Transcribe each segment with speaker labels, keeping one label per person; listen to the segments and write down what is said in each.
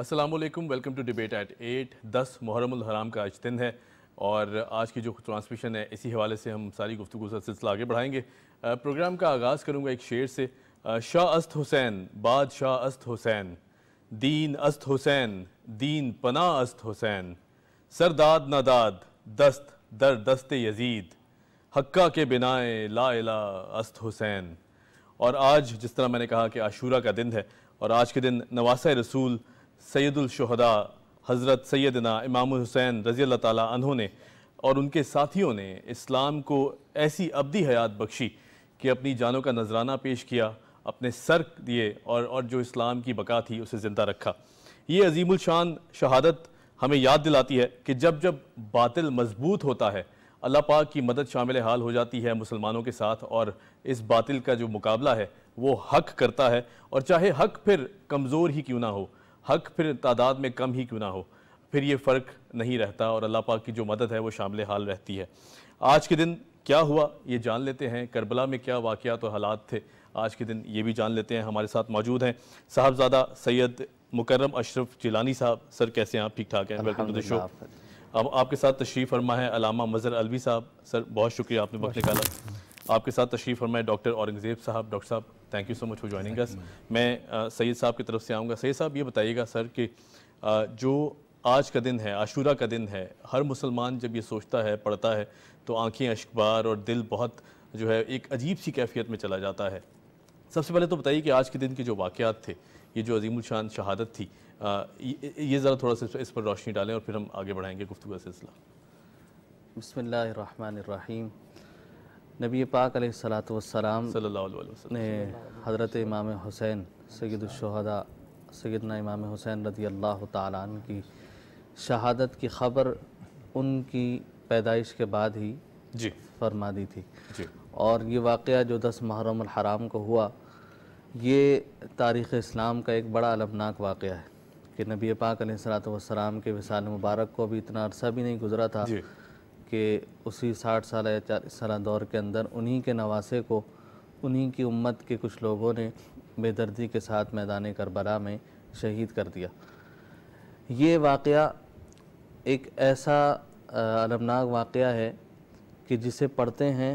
Speaker 1: Aslam welcome to debate at eight दस मुहरम हराम का आज दिन है और आज की जो ट्रांसमिशन है इसी हवाले से हम सारी गुफ्तु का सिलसिला आगे बढ़ाएंगे प्रोग्राम का आगाज़ करूँगा एक शेर से शाह अस्त हुसैन बादशाह अस्त हुसैन दीन अस्त हुसैन दीन पना अस्त हुसैन सरदाद नादाद दस्त दर दस्त यजीद हक्का के बिनाए ला अस्त हुसैन और आज जिस तरह मैंने कहा कि आशूरा का दिन है और आज के दिन नवासा रसूल सैदुलशहदा हज़रत सैदना इमाम हुसैन रज़ी अल्लाह तहों ने और उनके साथियों ने इस्लाम को ऐसी अबदी हयात बख्शी कि अपनी जानों का नजराना पेश किया अपने सर दिए और और जो इस्लाम की बका थी उसे ज़िंदा रखा ये अजीमुलशान शहादत हमें याद दिलाती है कि जब जब बातिल मजबूत होता है अल्लाह पाक की मदद शामिल हाल हो जाती है मुसलमानों के साथ और इस बातिल का जो मुकाबला है वो हक करता है और चाहे हक फिर कमज़ोर ही क्यों ना हो हक फिर तादाद में कम ही क्यों ना हो फिर ये फ़र्क नहीं रहता और अल्लाह पाक की जो मदद है वो शामिल हाल रहती है आज के दिन क्या हुआ ये जान लेते हैं करबला में क्या वाक़ और हालात थे आज के दिन ये भी जान लेते हैं हमारे साथ मौजूद हैं साहबजादा सैयद मुकर्रम अशरफ जिलानी साहब सर कैसे हैं आप ठीक ठाक हैं वेलकम टू द शो अब आपके साथ तशरीफ़ फरमा है अलामा मज़र अलवी साहब सर बहुत शुक्रिया आपने वक्त निकाला आपके साथ तशरीफ़ और मैं डॉक्टर औरंगज़ेब साहब डॉक्टर साहब thank you so much for joining us मैं सैद साहब की तरफ से आऊँगा सैद साहब ये बताइएगा सर कि जो आज का दिन है आशूरा का दिन है हर मुसलमान जब ये सोचता है पढ़ता है तो आंखें अशकबार और दिल बहुत जो है एक अजीब सी कैफियत में चला जाता है सबसे पहले तो बताइए कि आज के दिन के जो वाक़ात थे ये जो अजीम शान शहादत थी ये ज़रा थोड़ा सा इस पर रोशनी डालें और फिर हम आगे
Speaker 2: बढ़ाएंगे गुफ्तु का सिलसिला बसमीम नबी पाक सलाम ने हज़रत इमाम हुसैन सैदुलशहदा सैदना इमाम हुसैन रदी अल्लाह तन की शहादत की ख़बर उनकी पैदाइश के बाद ही जी फरमा दी थी जी और ये वाक़ जो दस महरम हराम को हुआ ये तारीख़ इस्लाम का एक बड़ा अलमनाक वाक़ है कि नबी पाक वसलाम के विसाल मुबारक को भी इतना अरसा भी नहीं गुज़रा था जी के उसी साठ साल या चालीस साल दौर के अंदर उन्हीं के नवासे को उन्हीं की उम्मत के कुछ लोगों ने बेदर्दी के साथ मैदान करबला में शहीद कर दिया ये वाक़ एक ऐसा अलमनाक वाक़ है कि जिसे पढ़ते हैं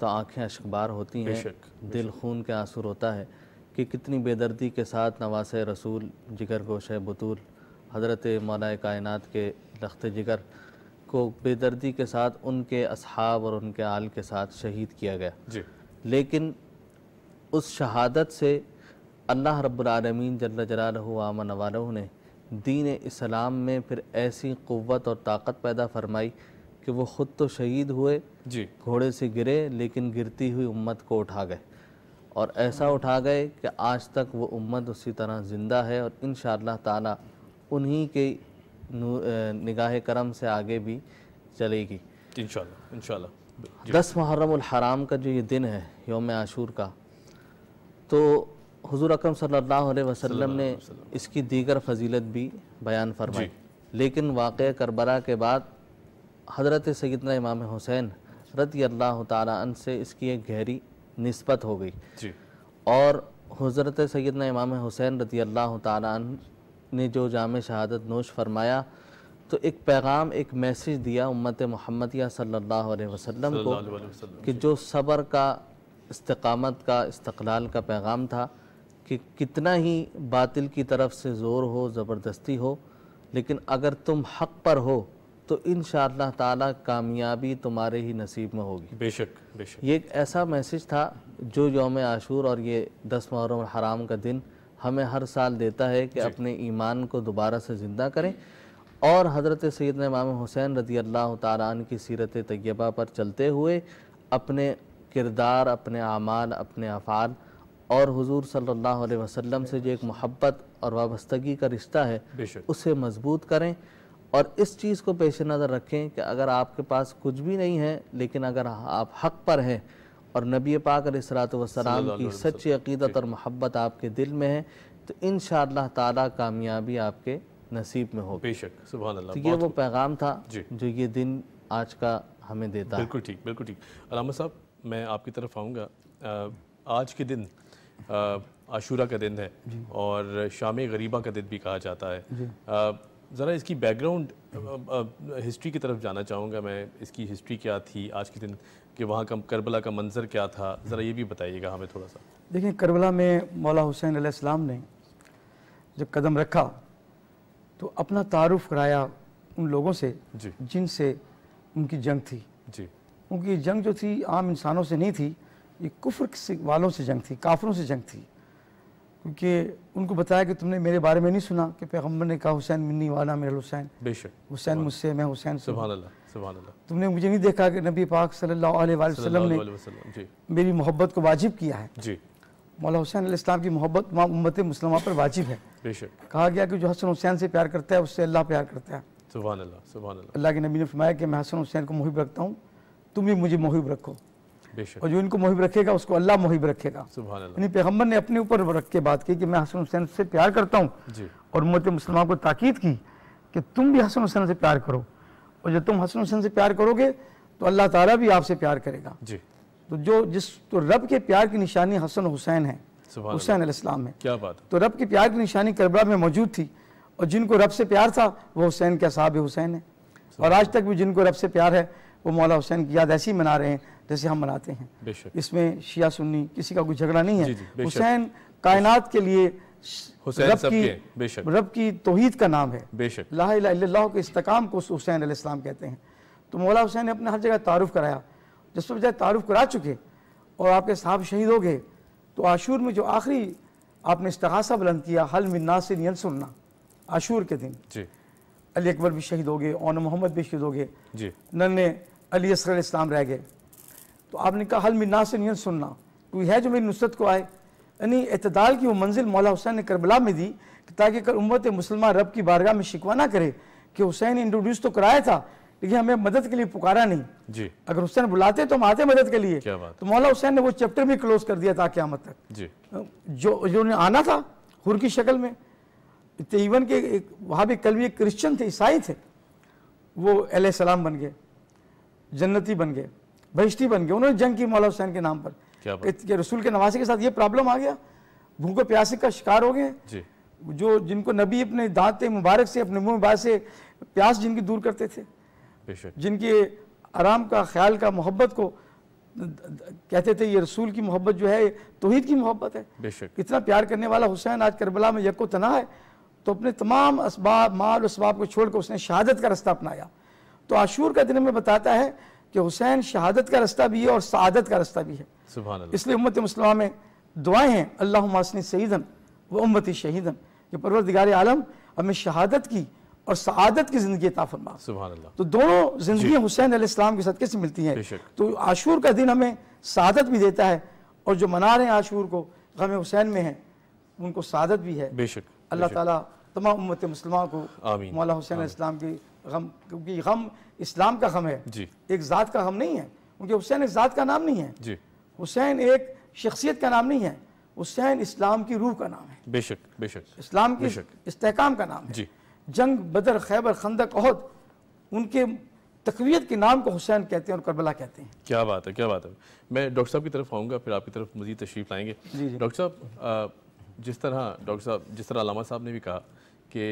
Speaker 2: तो आंखें अशकबार होती हैं दिल खून के आंसू होता है कि कितनी बेदर्दी के साथ नवास रसूल जिगर गोश बतूल हज़रत मौलाए कायनात के लखते जिगर को बेदर्दी के साथ उनके असहाब और उनके आल के साथ शहीद किया गया जी। लेकिन उस शहादत से अल्लाह रब्लमीन जल जलामन आमन ने दीन इस्लाम में फिर ऐसी क़वत और ताकत पैदा फरमाई कि वो ख़ुद तो शहीद हुए जी घोड़े से गिरे लेकिन गिरती हुई उम्मत को उठा गए और ऐसा उठा गए कि आज तक वो उम्मत उसी तरह ज़िंदा है और इन ताला उन्हीं के निगाह करम से आगे भी चलेगी इन दस मुहर्रम हराम का जो ये दिन है योम आशूर का तो हुजूर अकरम सल्लल्लाहु अलैहि वसल्लम ने इसकी दीगर फजीलत भी बयान फरमाई लेकिन वाक़ करबरा के बाद हज़रत सैदना इमाम हुसैन रती अल्लाह तन से इसकी एक गहरी नस्बत हो गई और हज़रत सैदना इमाम हुसैन रती अल्लाह तन ने जो जाम शहादत नोश फरमाया तो एक पैगाम एक मैसेज दिया उम्मत महमदिया सल्लल्लाहु अलैहि वसल्लम को कि जो सबर का इस्तकामत का इस्तलाल का पैगाम था कि कितना ही बातिल की तरफ से ज़ोर हो ज़बरदस्ती हो लेकिन अगर तुम हक पर हो तो इन ताला कामयाबी तुम्हारे ही नसीब में होगी बेशक बेशक ये एक ऐसा मैसेज था जो योम आशूर और ये दस मुहर्रम हराम का दिन हमें हर साल देता है कि अपने ईमान को दोबारा से ज़िंदा करें और हज़रत सैद इमाम हुसैन रदी अल्लाह तारान की सीरत तयबा पर चलते हुए अपने किरदार अपने आमाल अपने अफ़ाल और हुजूर सल्लल्लाहु अलैहि वसल्लम से जो एक मोहब्बत और वाबस्तगी का रिश्ता है उसे मजबूत करें और इस चीज़ को पेश नज़र रखें कि अगर आपके पास कुछ भी नहीं है लेकिन अगर आप हक पर हैं और नबी पाक वसलाम की सच्ची अकीदत और मोहब्बत आपके दिल में है तो इन ताला कामयाबी आपके नसीब में हो बेशक
Speaker 1: सुबह तो ये वो
Speaker 2: पैगाम था जो ये दिन आज का हमें देता बिल्कुल ठीक
Speaker 1: बिल्कुल ठीक अलामा साहब मैं आपकी तरफ आऊँगा आज के दिन आशूरा का दिन है और शाम गरीबा का दिन भी कहा जाता है ज़रा इसकी बैकग्राउंड हिस्ट्री की तरफ जाना चाहूँगा मैं इसकी हिस्ट्री क्या थी आज के दिन कि वहाँ का करबला का मंजर क्या था ज़रा ये भी बताइएगा हमें थोड़ा सा
Speaker 3: देखिए करबला में मौला हुसैन आसमाम ने जब कदम रखा तो अपना तारुफ कराया उन लोगों से जिनसे उनकी जंग थी जी उनकी जंग जो थी आम इंसानों से नहीं थी ये कुफर से वालों से जंग थी काफरों से जंग थी क्योंकि उनको बताया कि तुमने मेरे बारे में नहीं सुना कि पैगम्बर ने कहा हुसैन मिन्नी वाला मेरा हुसैन बेशक हुसैन मुझसे मैं हुसैन सुबह तुमने मुझे नहीं देखा कि नबी पाक सल्लल्लाहु अलैहि वसल्लम ने मेरी मोहब्बत को वाजिब किया है मौला हुसैन इस्लाम की मोहब्बत माँ उम्मत मुसलमा पर वाजिब है कहा गया कि जो हसन हुसैन से प्यार करता है उससे अल्लाह प्यार करता है अल्लाह के नबी ने फरमाया कि मैं हसन हुसैन को मुहिब रखता हूँ तुम भी मुझे मुहिब रखो और जो इनको मुहिब रखेगा उसको अल्लाह मुहिब रखेगा यानी पैगम्बर ने अपने ऊपर रख के बात की कि मैं हसन हुसैन से प्यार करता हूँ और उम्मत मुसलमान को ताकीद की कि तुम भी हसन हुसैन से प्यार करो और जब तुम हसन हुसैन से प्यार करोगे तो अल्लाह ताला भी आपसे प्यार करेगा जी तो जो जिस तो रब के प्यार की निशानी हसन हुसैन है हुसैन अलैहिस्सलाम है क्या बात तो रब के प्यार की निशानी करबला में मौजूद थी और जिनको रब से प्यार था वो हुसैन के साहब हुसैन है और आज तक भी जिनको रब से प्यार है वो मौला हुसैन की याद ऐसी मना रहे हैं जैसे हम मनाते हैं इसमें शिया सुन्नी किसी का कोई झगड़ा नहीं है हुसैन कायनात के लिए रब की रब की तोहीद का नाम है बेशक ला के इस्तकाम को हुसैन आसमाम कहते हैं तो मौला हुसैन ने अपने हर जगह तारुफ कराया जिस पर तारुफ करा चुके और आपके साहब शहीद हो गए तो आशूर में जो आखिरी आपने इस्तासा बुलंद किया हल मिन्ना से नियल सुनना आशूर के दिन अली अकबर भी शहीद हो गए ओन मोहम्मद भी शहीद हो गए जी नन्हे अली असर इस्लाम रह गए तो आपने कहा हल मिन्ना से नियल सुनना कोई है जो मेरी नुसरत को आए અને ઇતદાલ કી વો મંઝિલ મોલા હુસૈન ને કરબલા મેં દી તાકે કર ઉમ્મત એ મુસ્લમાન रब કી બારગા મેં શિકવા ના કરે કે હુસૈન ઇન્ટ્રોડ્યુસ તો કરાયા થા લેકિન હમે મદદ કે લિયે પુકારા નહીં જી અગર હુસૈન બુલાતે તો હમ આતે મદદ કે લિયે ક્યા બાત તો મોલા હુસૈન ને વો ચેપ્ટર ભી ક્લોઝ કર દિયા તાકે ક્યામત તક જી જો જોને आना થા હુર કી શકલ મેં ઇતેવન કે વહા ભી કલવી એક ક્રિશ્ચિયન થે ઇસાઈ થે વો અલૈસલામ બન ગય જન્નતી બન ગય બૈજિસ્તી બન ગય ઉનોં જંગ કી મોલા હુસૈન કે નામ પર क्या रसूल के नवासे के साथ ये प्रॉब्लम आ गया भूखो प्यासे का शिकार हो गए जो जिनको नबी अपने दांत मुबारक से अपने मुँह मुबारक से प्यास जिनकी दूर करते थे जिनके आराम का ख्याल का मोहब्बत को कहते थे ये रसूल की मोहब्बत जो है तोहिद की मोहब्बत है इतना प्यार करने वाला हुसैन आज करबला में यको तना है तो अपने तमाम इसबाब माल इसबाब को छोड़कर उसने शहादत का रास्ता अपनाया तो आशूर का दिन में बताता है कि हुसैन शहादत का रास्ता भी है और शहादत का रास्ता भी है
Speaker 1: इसलिए
Speaker 3: उम्मत मुसलमान में दुआएं हैं अल्लाह मसनी शहीदन व उम्मत शहीदन कि दिगार आलम हमें शहादत की और शहादत की ज़िंदगी ताफरमा सुबह तो दोनों ज़िंदगी हुसैन आसमाम के सदक़े से मिलती हैं तो आशूर का दिन हमें शहादत भी देता है और जो मना रहे हैं आशूर को गम हुसैन में है उनको शहादत भी है
Speaker 1: बेशक अल्लाह ताला
Speaker 3: तमाम उम्मत मुसलमान को मौला हुसैन इस्लाम की गम क्योंकि गम इस्लाम का गम है एक ज़ात का गम नहीं है क्योंकि हुसैन एक ज़ात का नाम नहीं है हुसैन एक शख्सियत का नाम नहीं है हुसैन इस्लाम की रूह का नाम है बेशक बेशक इस्लाम की इस्तेकाम का नाम है जी जंग बदर खैबर खंदक अहद उनके तकवीत के नाम को हुसैन कहते हैं और करबला कहते हैं
Speaker 1: क्या बात है क्या बात है मैं डॉक्टर साहब की तरफ आऊँगा फिर आपकी तरफ मजीद तशरीफ लाएंगे डॉक्टर साहब जिस तरह डॉक्टर साहब जिस तरह अलामा साहब ने भी कहा कि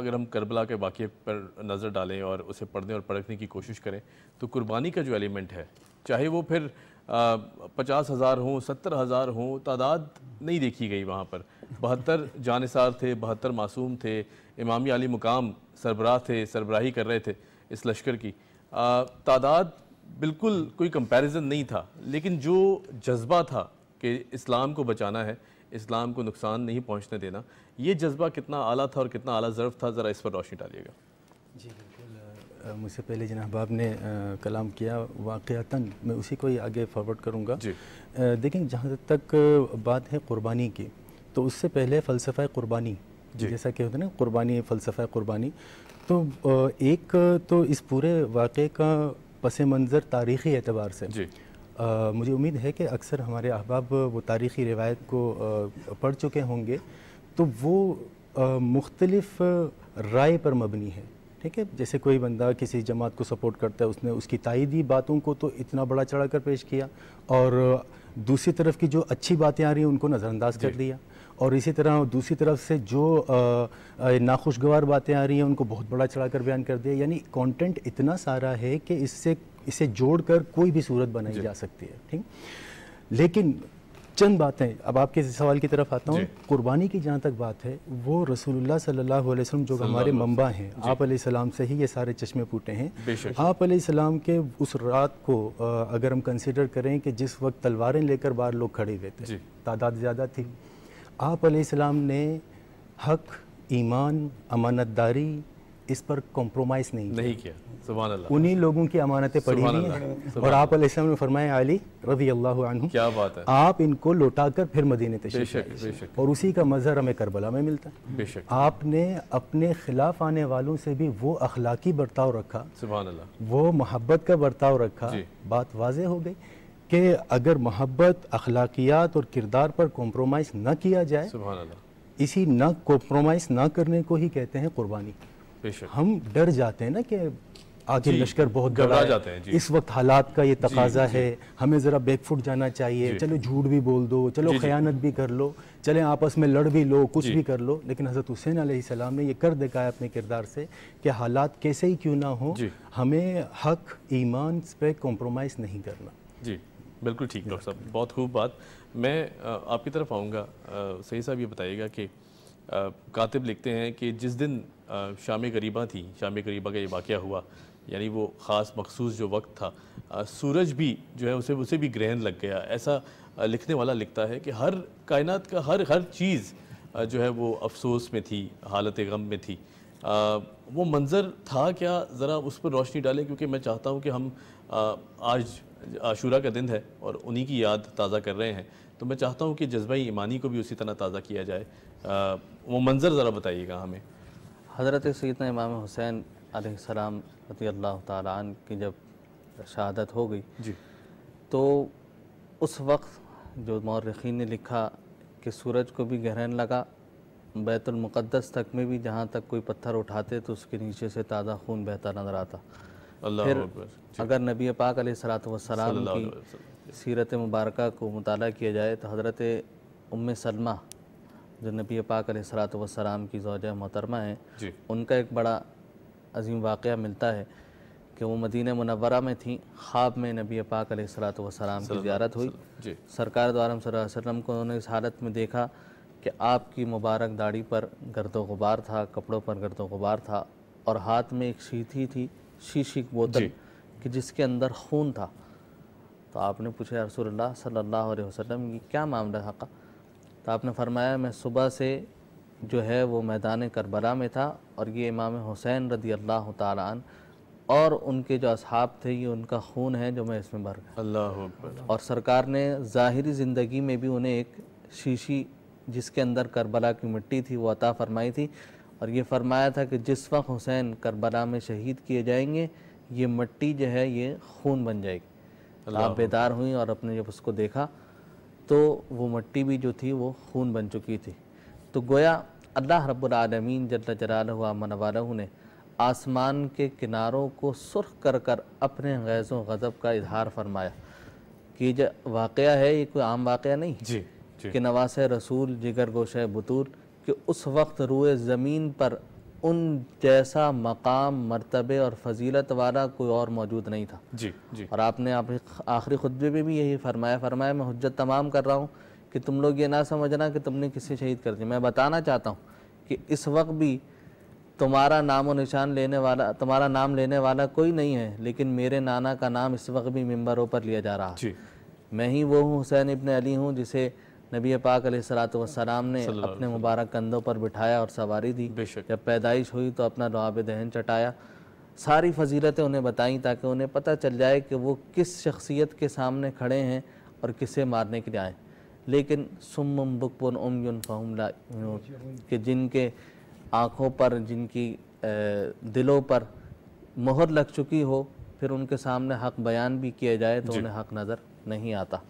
Speaker 1: अगर हम करबला के वाक़े पर नज़र डालें और उसे पढ़ने और परखने की कोशिश करें तो कुर्बानी का जो एलिमेंट है चाहे वो फिर पचास हज़ार हों सत्तर हज़ार हों तादाद नहीं देखी गई वहाँ पर बहत्तर जानसार थे बहत्तर मासूम थे इमामी अली मुकाम सरबराह थे सरबराही कर रहे थे इस लश्कर की तादाद बिल्कुल कोई कंपैरिजन नहीं था लेकिन जो जज्बा था कि इस्लाम को बचाना है इस्लाम को नुकसान नहीं पहुँचने देना ये जज्बा कितना आला था और कितना आला ज़र्फ़ था ज़रा इस पर रोशनी डालिएगा जी
Speaker 4: मुझसे पहले जिन अहबाब ने आ, कलाम किया वाक़ता मैं उसी को ही आगे फॉरवर्ड करूँगा देखें जहाँ तक बात है क़ुरबानी की तो उससे पहले फ़लसफ़ा क़ुरबानी जैसा कि होता है ना क़ुरबानी फ़लसफ़ा क़ुरबानी तो एक तो इस पूरे वाक़े का पस मंज़र तारीख़ी एतबार से आ, मुझे उम्मीद है कि अक्सर हमारे अहबाब वो तारीख़ी रिवायत को आ, पढ़ चुके होंगे तो वो मुख्तलफ़ राय पर मबनी है ठीक है जैसे कोई बंदा किसी जमात को सपोर्ट करता है उसने उसकी तायदी बातों को तो इतना बड़ा चढ़ा कर पेश किया और दूसरी तरफ की जो अच्छी बातें आ रही हैं उनको नज़रअंदाज कर दिया और इसी तरह दूसरी तरफ से जो नाखुशगवार बातें आ रही हैं उनको बहुत बड़ा चढ़ा कर बयान कर दिया यानी कॉन्टेंट इतना सारा है कि इससे इसे जोड़कर कोई भी सूरत बनाई जा सकती है ठीक लेकिन चंद बातें अब आपके सवाल की तरफ आता हूँ कुर्बानी की जहाँ तक बात है वो रसूलुल्लाह सल्लल्लाहु अलैहि वसल्लम जो हमारे मम्बा हैं आप सलाम से ही ये सारे चश्मे फूटे हैं आप सलाम के उस रात को अगर हम कंसिडर करें कि जिस वक्त तलवारें लेकर बाहर लोग खड़े हुए थे तादाद ज़्यादा थी आप सलाम ने हक ईमान अमानतदारी इस पर कॉम्प्रोमाइज नहीं नहीं
Speaker 1: किया सुबह उन्हीं
Speaker 4: लोगों की अमानतें पड़ी हुई हैं और आप ने फरमाए अली रजी अल्लाह क्या बात है आप इनको लौटाकर फिर मदीने तशरीफ और उसी का मजहर हमें करबला में मिलता है आपने अपने खिलाफ आने वालों से भी वो अखलाकी बर्ताव रखा वो मोहब्बत का बर्ताव रखा बात वाज हो गई कि अगर मोहब्बत अखलाकियात और किरदार पर कॉम्प्रोमाइज़ ना किया जाए इसी ना कॉम्प्रोमाइज़ ना करने को ही कहते हैं कुर्बानी हम डर जाते हैं ना कि आगे लश्कर बहुत बड़ा जाते हैं इस वक्त हालात का ये तकाजा है हमें ज़रा बैकफुट जाना चाहिए चलो झूठ भी बोल दो चलो खयानत भी कर लो चले आपस में लड़ भी लो कुछ भी कर लो लेकिन हज़रत हुसैन सलाम ने यह कर दिखाया अपने किरदार से कि हालात कैसे ही क्यों ना हो हमें हक ईमान पे कॉम्प्रोमाइज़ नहीं करना
Speaker 1: जी बिल्कुल ठीक डॉक्टर साहब बहुत खूब बात मैं आपकी तरफ आऊँगा सही साहब ये बताइएगा कि कातिब लिखते हैं कि जिस दिन शाम गरीबा थी शाम गरीबा का ये वाक़ हुआ यानी वो ख़ास मखसूस जो वक्त था आ, सूरज भी जो है उसे उसे भी ग्रहण लग गया ऐसा लिखने वाला लिखता है कि हर कायनात का हर हर चीज़ जो है वो अफसोस में थी हालत गम में थी आ, वो मंज़र था क्या ज़रा उस पर रोशनी डालें क्योंकि मैं चाहता हूँ कि हम आ, आज आशूरा का दिन है और उन्हीं की याद ताज़ा कर रहे हैं तो मैं चाहता हूँ कि जज्बा ईमानी को भी उसी तरह ताज़ा किया जाए
Speaker 2: आ, वो मंज़र ज़रा बताइएगा हमें हज़रत सैदना इमाम हुसैन आसमाम रती अल्लाह तन की जब शहादत हो गई जी तो उस वक्त जो मौरखीन ने लिखा कि सूरज को भी गहरन लगा बैतुलमक़दस तक में भी जहाँ तक कोई पत्थर उठाते तो उसके नीचे से ताज़ा खून बहता नज़र आता फिर अगर नबी पाक सलाम की सीरत मुबारक को मुताल किया जाए तो हज़रत उम सलमा जो नबी पाक सरात वसलाम की जोजा मोहतरमा हैं उनका एक बड़ा अजीम वाक़ मिलता है कि वो मदीन मनवरा में थी ख्वाब में नबी पाक सरात वसलाम की ज्यारत हुई सरकार द्वारा वसलम को उन्होंने इस हालत में देखा कि आपकी मुबारक दाढ़ी पर गर्द गुबार था कपड़ों पर गर्द गुबार था और हाथ में एक शीथी थी शीशी बोतल कि जिसके अंदर खून था तो आपने पूछा रसोल्ला सल्ला वसलम ये क्या मामला था तो आपने फरमाया मैं सुबह से जो है वो मैदान करबला में था और ये इमाम हुसैन रदी अल्लाह तारान और उनके जो असहाब थे ये उनका खून है जो मैं इसमें भर गया अल्लाह और सरकार ने ज़ाहरी ज़िंदगी में भी उन्हें एक शीशी जिसके अंदर करबला की मिट्टी थी वो अता फरमाई थी और ये फरमाया था कि जिस वक्त हुसैन करबला में शहीद किए जाएंगे ये मिट्टी जो है ये खून बन जाएगी आप बेदार हुई और अपने जब उसको देखा तो वो मट्टी भी जो थी वो खून बन चुकी थी तो गोया अल्लाह रब्बुलमीन जल्ल जलाल मनवाल ने आसमान के किनारों को सुर्ख कर कर अपने गैज़ों गज़ब का इजहार फरमाया कि जो वाक़ है ये कोई आम वाक़ नहीं जी, जी। कि नवास रसूल जिगर गोश बतूल कि उस वक्त रुए ज़मीन पर उन जैसा मकाम मरतबे और फजीलत वाला कोई और मौजूद नहीं था जी जी और आपने आखिरी खुतबे में भी यही फरमाया फरमाया मैं हजत तमाम कर रहा हूँ कि तुम लोग ये ना समझना कि तुमने किसी शहीद कर दिया मैं बताना चाहता हूँ कि इस वक्त भी तुम्हारा नाम और निशान लेने वाला तुम्हारा नाम लेने वाला कोई नहीं है लेकिन मेरे नाना का नाम इस वक्त भी मंबरों पर लिया जा रहा है मैं ही वो हूँ हुसैन इबन अली हूँ जिसे नबी पाक सलाम ने अपने मुबारक कंधों पर बिठाया और सवारी दी जब पैदाइश हुई तो अपना रुआब दहन चटाया सारी फजीलतें उन्हें बताई ताकि उन्हें पता चल जाए कि वो किस शख्सियत के सामने खड़े हैं और किसे मारने के लिए आए लेकिन सुमम बुकपुन उम फ़हम ला कि जिनके आँखों पर जिनकी दिलों पर मोहर लग चुकी हो फिर उनके सामने हक बयान भी किया जाए तो उन्हें हक नज़र नहीं आता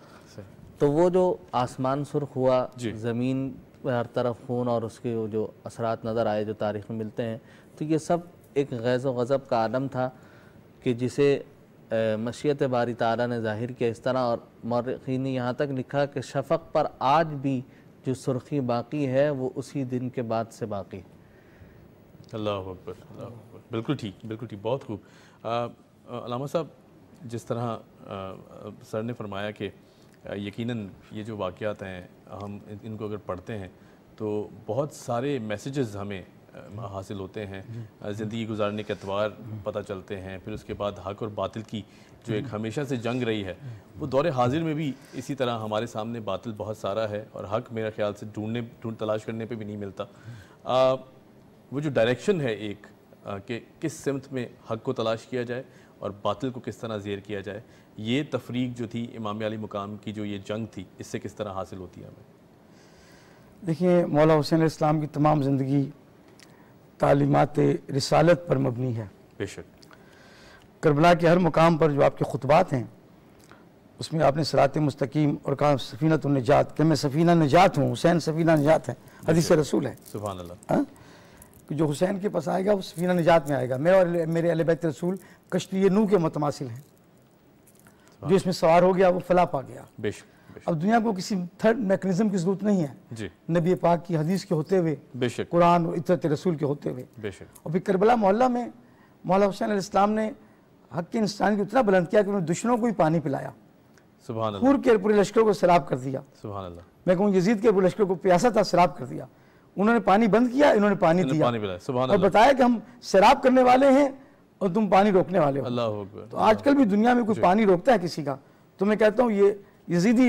Speaker 2: तो वो जो आसमान सुर्ख हुआ ज़मीन हर तरफ खून और उसके जो असरात नज़र आए जो तारीख में मिलते हैं तो ये सब एक गैज़ गज़ब का आलम था कि जिसे मशीत बारी तारा ने ज़ाहिर किया इस तरह और मौरखी ने यहाँ तक लिखा कि शफक पर आज भी जो सुर्खी बाकी है वो उसी दिन के बाद से बाकी
Speaker 1: अल्लाह अकबर बिल्कुल ठीक बिल्कुल ठीक बहुत खूब अलामा साहब जिस तरह आ, सर ने फरमाया कि यकीनन ये जो वाक़ात हैं हम इनको अगर पढ़ते हैं तो बहुत सारे मैसेजेस हमें हासिल होते हैं ज़िंदगी गुजारने के अतवार पता चलते हैं फिर उसके बाद हक और बातिल की जो एक हमेशा से जंग रही है वो दौर हाजिर में भी इसी तरह हमारे सामने बातिल बहुत सारा है और हक मेरा ख्याल से ढूंढने ढूंढ तलाश करने पे भी नहीं मिलता आ, वो जो डायरेक्शन है एक कि किस सिमत में हक को तलाश किया जाए और बातिल को किस तरह जेर किया जाए ये तफरीक जो थी इमाम अली मुकाम की जो ये जंग थी इससे किस तरह हासिल होती है हमें
Speaker 3: देखिए मौला हुसैन इस्लाम की तमाम ज़िंदगी तालीमत रसालत पर मबनी है बेशक करबला के हर मुकाम पर जो आपके खुतबात हैं उसमें आपने सरात मुस्तकीम और कहा सफ़ीना तो निजात कि मैं सफ़ीना निजात हूँ हुसैन सफ़ीना निजात है हदीस रसूल है सुबह हाँ? जो हुसैन के पास आएगा वो सफ़ीना निजात में आएगा मेरे और मेरे अलबैत रसूल कश्ती नू के मुतमासिल हैं जो इसमें सवार हो गया वो फला पा गया बेश, अब दुनिया को किसी थर्ड मैकेनिज्म की जरूरत नहीं है नबी पाक की हदीस के होते हुए कुरान और इतरत रसूल के होते हुए और फिर करबला मोहल्ला में मौला हुसैन इस्लाम ने हक के इंसान को इतना बुलंद किया कि उन्होंने दुश्मनों को भी पानी पिलाया
Speaker 1: पूर्व के
Speaker 3: पूरे लश्कर को शराब कर दिया मैं कहूँ यजीद के पूरे लश्कर को प्यासा था शराब कर दिया उन्होंने पानी बंद किया इन्होंने पानी दिया और बताया कि हम शराब करने वाले हैं और तुम पानी रोकने वाले हो अल्लाह तो आजकल भी दुनिया में कोई पानी रोकता है किसी का तो मैं कहता हूँ ये यजीदी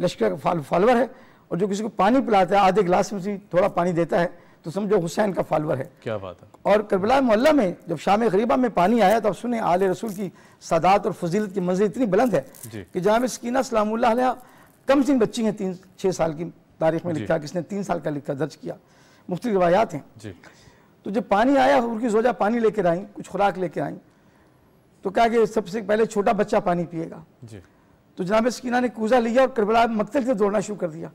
Speaker 3: लश्कर का फॉलोअर है और जो किसी को पानी पिलाता है आधे गिलास में से थोड़ा पानी देता है तो समझो हुसैन का फॉलोअर है क्या बात है और करबला मोहल्ला में जब शाम गरीबा में पानी आया तो आप सुने आल रसूल की सादात और फजीलत की मंजिल इतनी बुलंद है कि जहाँ में सकीना सलाम कम सिन बच्ची हैं तीन छः साल की तारीख में लिखा किसने तीन साल का लिखा दर्ज किया मुख्त रवायात हैं तो जब पानी आया उनकी सोज़ा पानी लेकर आई कुछ खुराक लेकर आई तो कहा कि सबसे पहले छोटा बच्चा पानी पिएगा
Speaker 1: तो
Speaker 3: जनाब सकीना ने कूजा लिया और करबला मकतल से दौड़ना शुरू कर दिया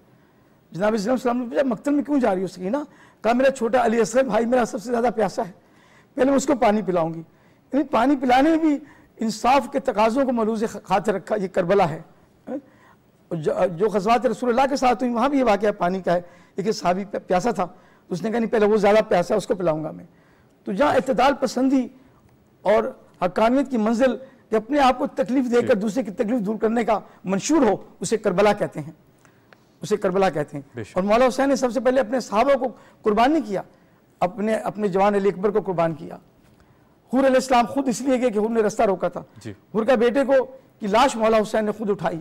Speaker 3: जनाब इस्लाम ने पूछा मकतल में क्यों जा रही हो सकीना कहा मेरा छोटा अली असर भाई मेरा सबसे ज़्यादा प्यासा है पहले मैं उसको पानी पिलाऊंगी यानी पानी पिलाने में भी इंसाफ के तकाज़ों को मलूज खाते रखा ये करबला है जो खजवात रसूल के साथ हुई वहाँ भी ये वाक़ पानी का है एक साहबी प्यासा था तो उसने कहा नहीं पहले वो ज़्यादा प्यासा है उसको पिलाऊंगा मैं तो जहाँ अतदाल पसंदी और हकानियत की मंजिल कि अपने आप को तकलीफ देकर दूसरे की तकलीफ दूर करने का मंशूर हो उसे करबला कहते हैं उसे करबला कहते हैं और मौला हुसैन ने सबसे पहले अपने साहबों को कुर्बानी किया अपने अपने जवान अली अकबर को कुर्बान किया हूर इस्लाम खुद इसलिए गए कि हुर ने रास्ता रोका था हुर का बेटे को कि लाश मौला हुसैन ने खुद उठाई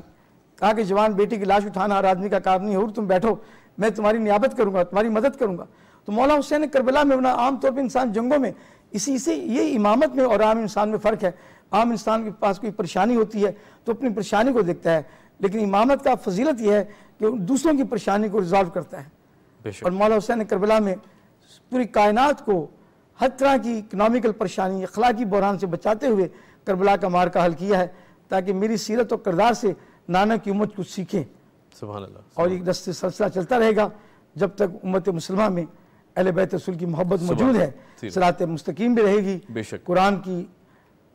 Speaker 3: कहा कि जवान बेटी की लाश उठाना हर आदमी का काम नहीं हुर तुम बैठो मैं तुम्हारी नियाबत करूँगा तुम्हारी मदद करूँगा तो मौला हुसैन करबला में बना आमतौर पर इंसान जंगों में इसी से ये इमामत में और आम इंसान में फ़र्क है आम इंसान के पास कोई परेशानी होती है तो अपनी परेशानी को देखता है लेकिन इमामत का फजीलत यह है कि दूसरों की परेशानी को रिजॉल्व करता
Speaker 1: है और
Speaker 3: मौला हुसैन करबला में पूरी कायनात को हर तरह की इकनॉमिकल परेशानी अखलाकी बहरान से बचाते हुए करबला का मार का हल किया है ताकि मेरी सीरत और करदार से नाना की उम्मत कुछ सीखें
Speaker 1: और
Speaker 3: एक दस सिलसिला चलता रहेगा जब तक उम्मत मुसलमान में अहल बैत रसूल की मोहब्बत मौजूद है सलात मुस्तकीम भी रहेगी कुरान की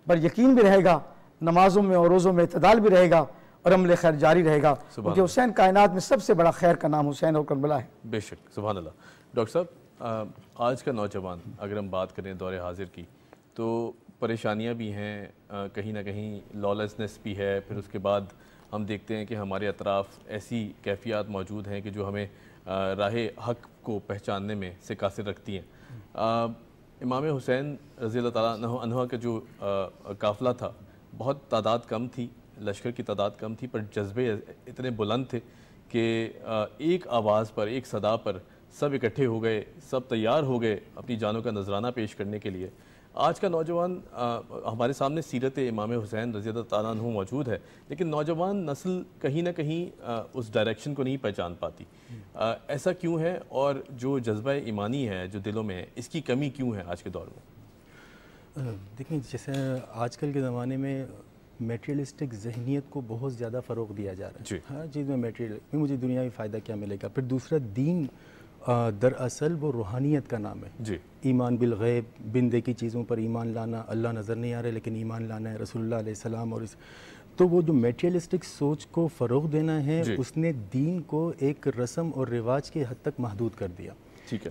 Speaker 3: पर यकीन भी रहेगा नमाजों में और रोज़ों में इतदाल भी रहेगा और अमल खैर जारी रहेगा क्योंकि हुसैन कायनात में सबसे बड़ा खैर का नाम हुसैन और करबला है
Speaker 1: बेशक सुबह अल्लाह डॉक्टर साहब आज का नौजवान अगर हम बात करें दौरे हाजिर की तो परेशानियाँ भी हैं कहीं ना कहीं लॉलेसनेस भी है फिर उसके बाद हम देखते हैं कि हमारे अतराफ़ ऐसी कैफियात मौजूद हैं कि जो हमें राह हक को पहचानने में से कासिर रखती हैं इमाम हुसैन रज़ी तह का जो काफ़िला था बहुत तादाद कम थी लश्कर की तादाद कम थी पर जज्बे इतने बुलंद थे कि एक आवाज़ पर एक सदा पर सब इकट्ठे हो गए सब तैयार हो गए अपनी जानों का नजराना पेश करने के लिए आज का नौजवान हमारे सामने सीरत इमाम हुसैन रजियत तारान मौजूद है लेकिन नौजवान नस्ल कहीं ना कहीं आ, उस डायरेक्शन को नहीं पहचान पाती आ, ऐसा क्यों है और जो जज्बा ईमानी है जो दिलों में है इसकी कमी क्यों है आज के दौर
Speaker 4: में देखिए जैसे आजकल के ज़माने में मेटेरियलिस्टिक जहनीत को बहुत ज़्यादा फ़रोग दिया जा रहा है हर चीज़ में मेटेरियल मुझे दुनियावी फ़ायदा क्या मिलेगा फिर दूसरा दीन दरअसल वो रूहानियत का नाम है जी ईमान बिल ग़ैब बिंदे की चीज़ों पर ईमान लाना अल्लाह नज़र नहीं आ रहे लेकिन ईमान लाना है रसोल्ला सलाम और इस तो वो जो मेटेरियलिस्टिक सोच को फ़रोग देना है उसने दीन को एक रस्म और रिवाज के हद तक महदूद कर दिया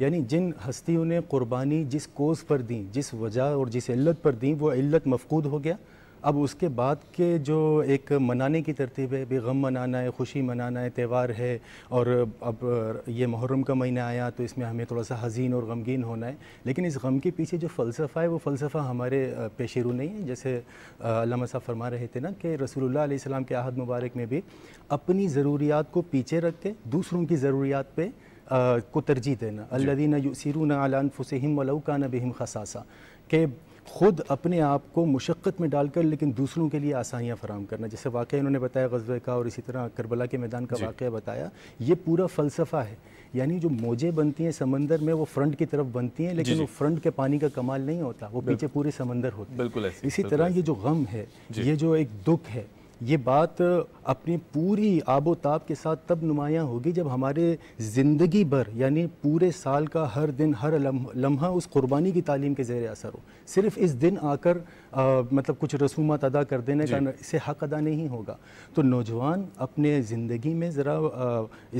Speaker 4: यानी जिन हस्तियों ने कुर्बानी जिस कोज पर दी जिस वजह और जिस इल्लत पर दी वो इल्लत मफकूद हो गया अब उसके बाद के जो एक मनाने की तरतीब है भी गम मनाना है खुशी मनाना है त्यौहार है और अब ये मुहर्रम का महीना आया तो इसमें हमें थोड़ा सा हजीन और गमगीन होना है लेकिन इस गम के पीछे जो फ़लसफ़ा है वो फ़लसफ़ा हमारे पेश रू नहीं है जैसे अलामा साहब फरमा रहे थे ना कि रसूलुल्लाह अलैहिस्सलाम के आहद मुबारक में भी अपनी ज़रूरियात को पीछे रख के दूसरों की ज़रूरियात पे को तरजीह देना अल्लादीन सिरून अलान फ़ुसम वलौकान बहम खसासा के ख़ुद अपने आप को मुशक्क़त में डालकर लेकिन दूसरों के लिए आसानियाँ फराम करना जैसे वाक़ इन्होंने बताया गजबे का और इसी तरह करबला के मैदान का वाक़ बताया ये पूरा फ़लसफ़ा है यानी जो मोजें बनती हैं समंदर में वो फ्रंट की तरफ बनती हैं लेकिन वो फ्रंट के पानी का कमाल नहीं होता वो पीछे पूरे समंदर होते
Speaker 1: हैं इसी तो तरह तो ये
Speaker 4: जो गम है ये जो एक दुख है ये बात अपनी पूरी आबोताब के साथ तब नुमायाँ होगी जब हमारे ज़िंदगी भर यानी पूरे साल का हर दिन हर लम्हा उस कुर्बानी की तालीम के ज़ेर असर हो सिर्फ इस दिन आकर आ, मतलब कुछ रसूमात अदा कर देने का इसे हक अदा नहीं होगा तो नौजवान अपने ज़िंदगी में ज़रा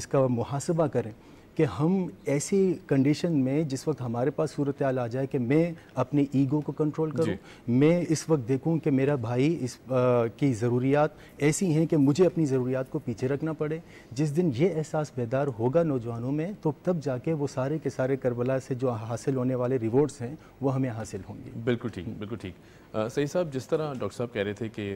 Speaker 4: इसका मुहासबा करें कि हम ऐसी कंडीशन में जिस वक्त हमारे पास सूरत आ जाए कि मैं अपने ईगो को कंट्रोल करूं मैं इस वक्त देखूं कि मेरा भाई इस आ, की ज़रूरियात ऐसी हैं कि मुझे अपनी ज़रूरियात को पीछे रखना पड़े जिस दिन ये एहसास बेदार होगा नौजवानों में तो तब जाके वो सारे के सारे करबला से जो हासिल होने वाले रिवॉर्ड्स हैं वो हमें हासिल होंगे
Speaker 1: बिल्कुल ठीक बिल्कुल ठीक सही साहब जिस तरह डॉक्टर साहब कह रहे थे कि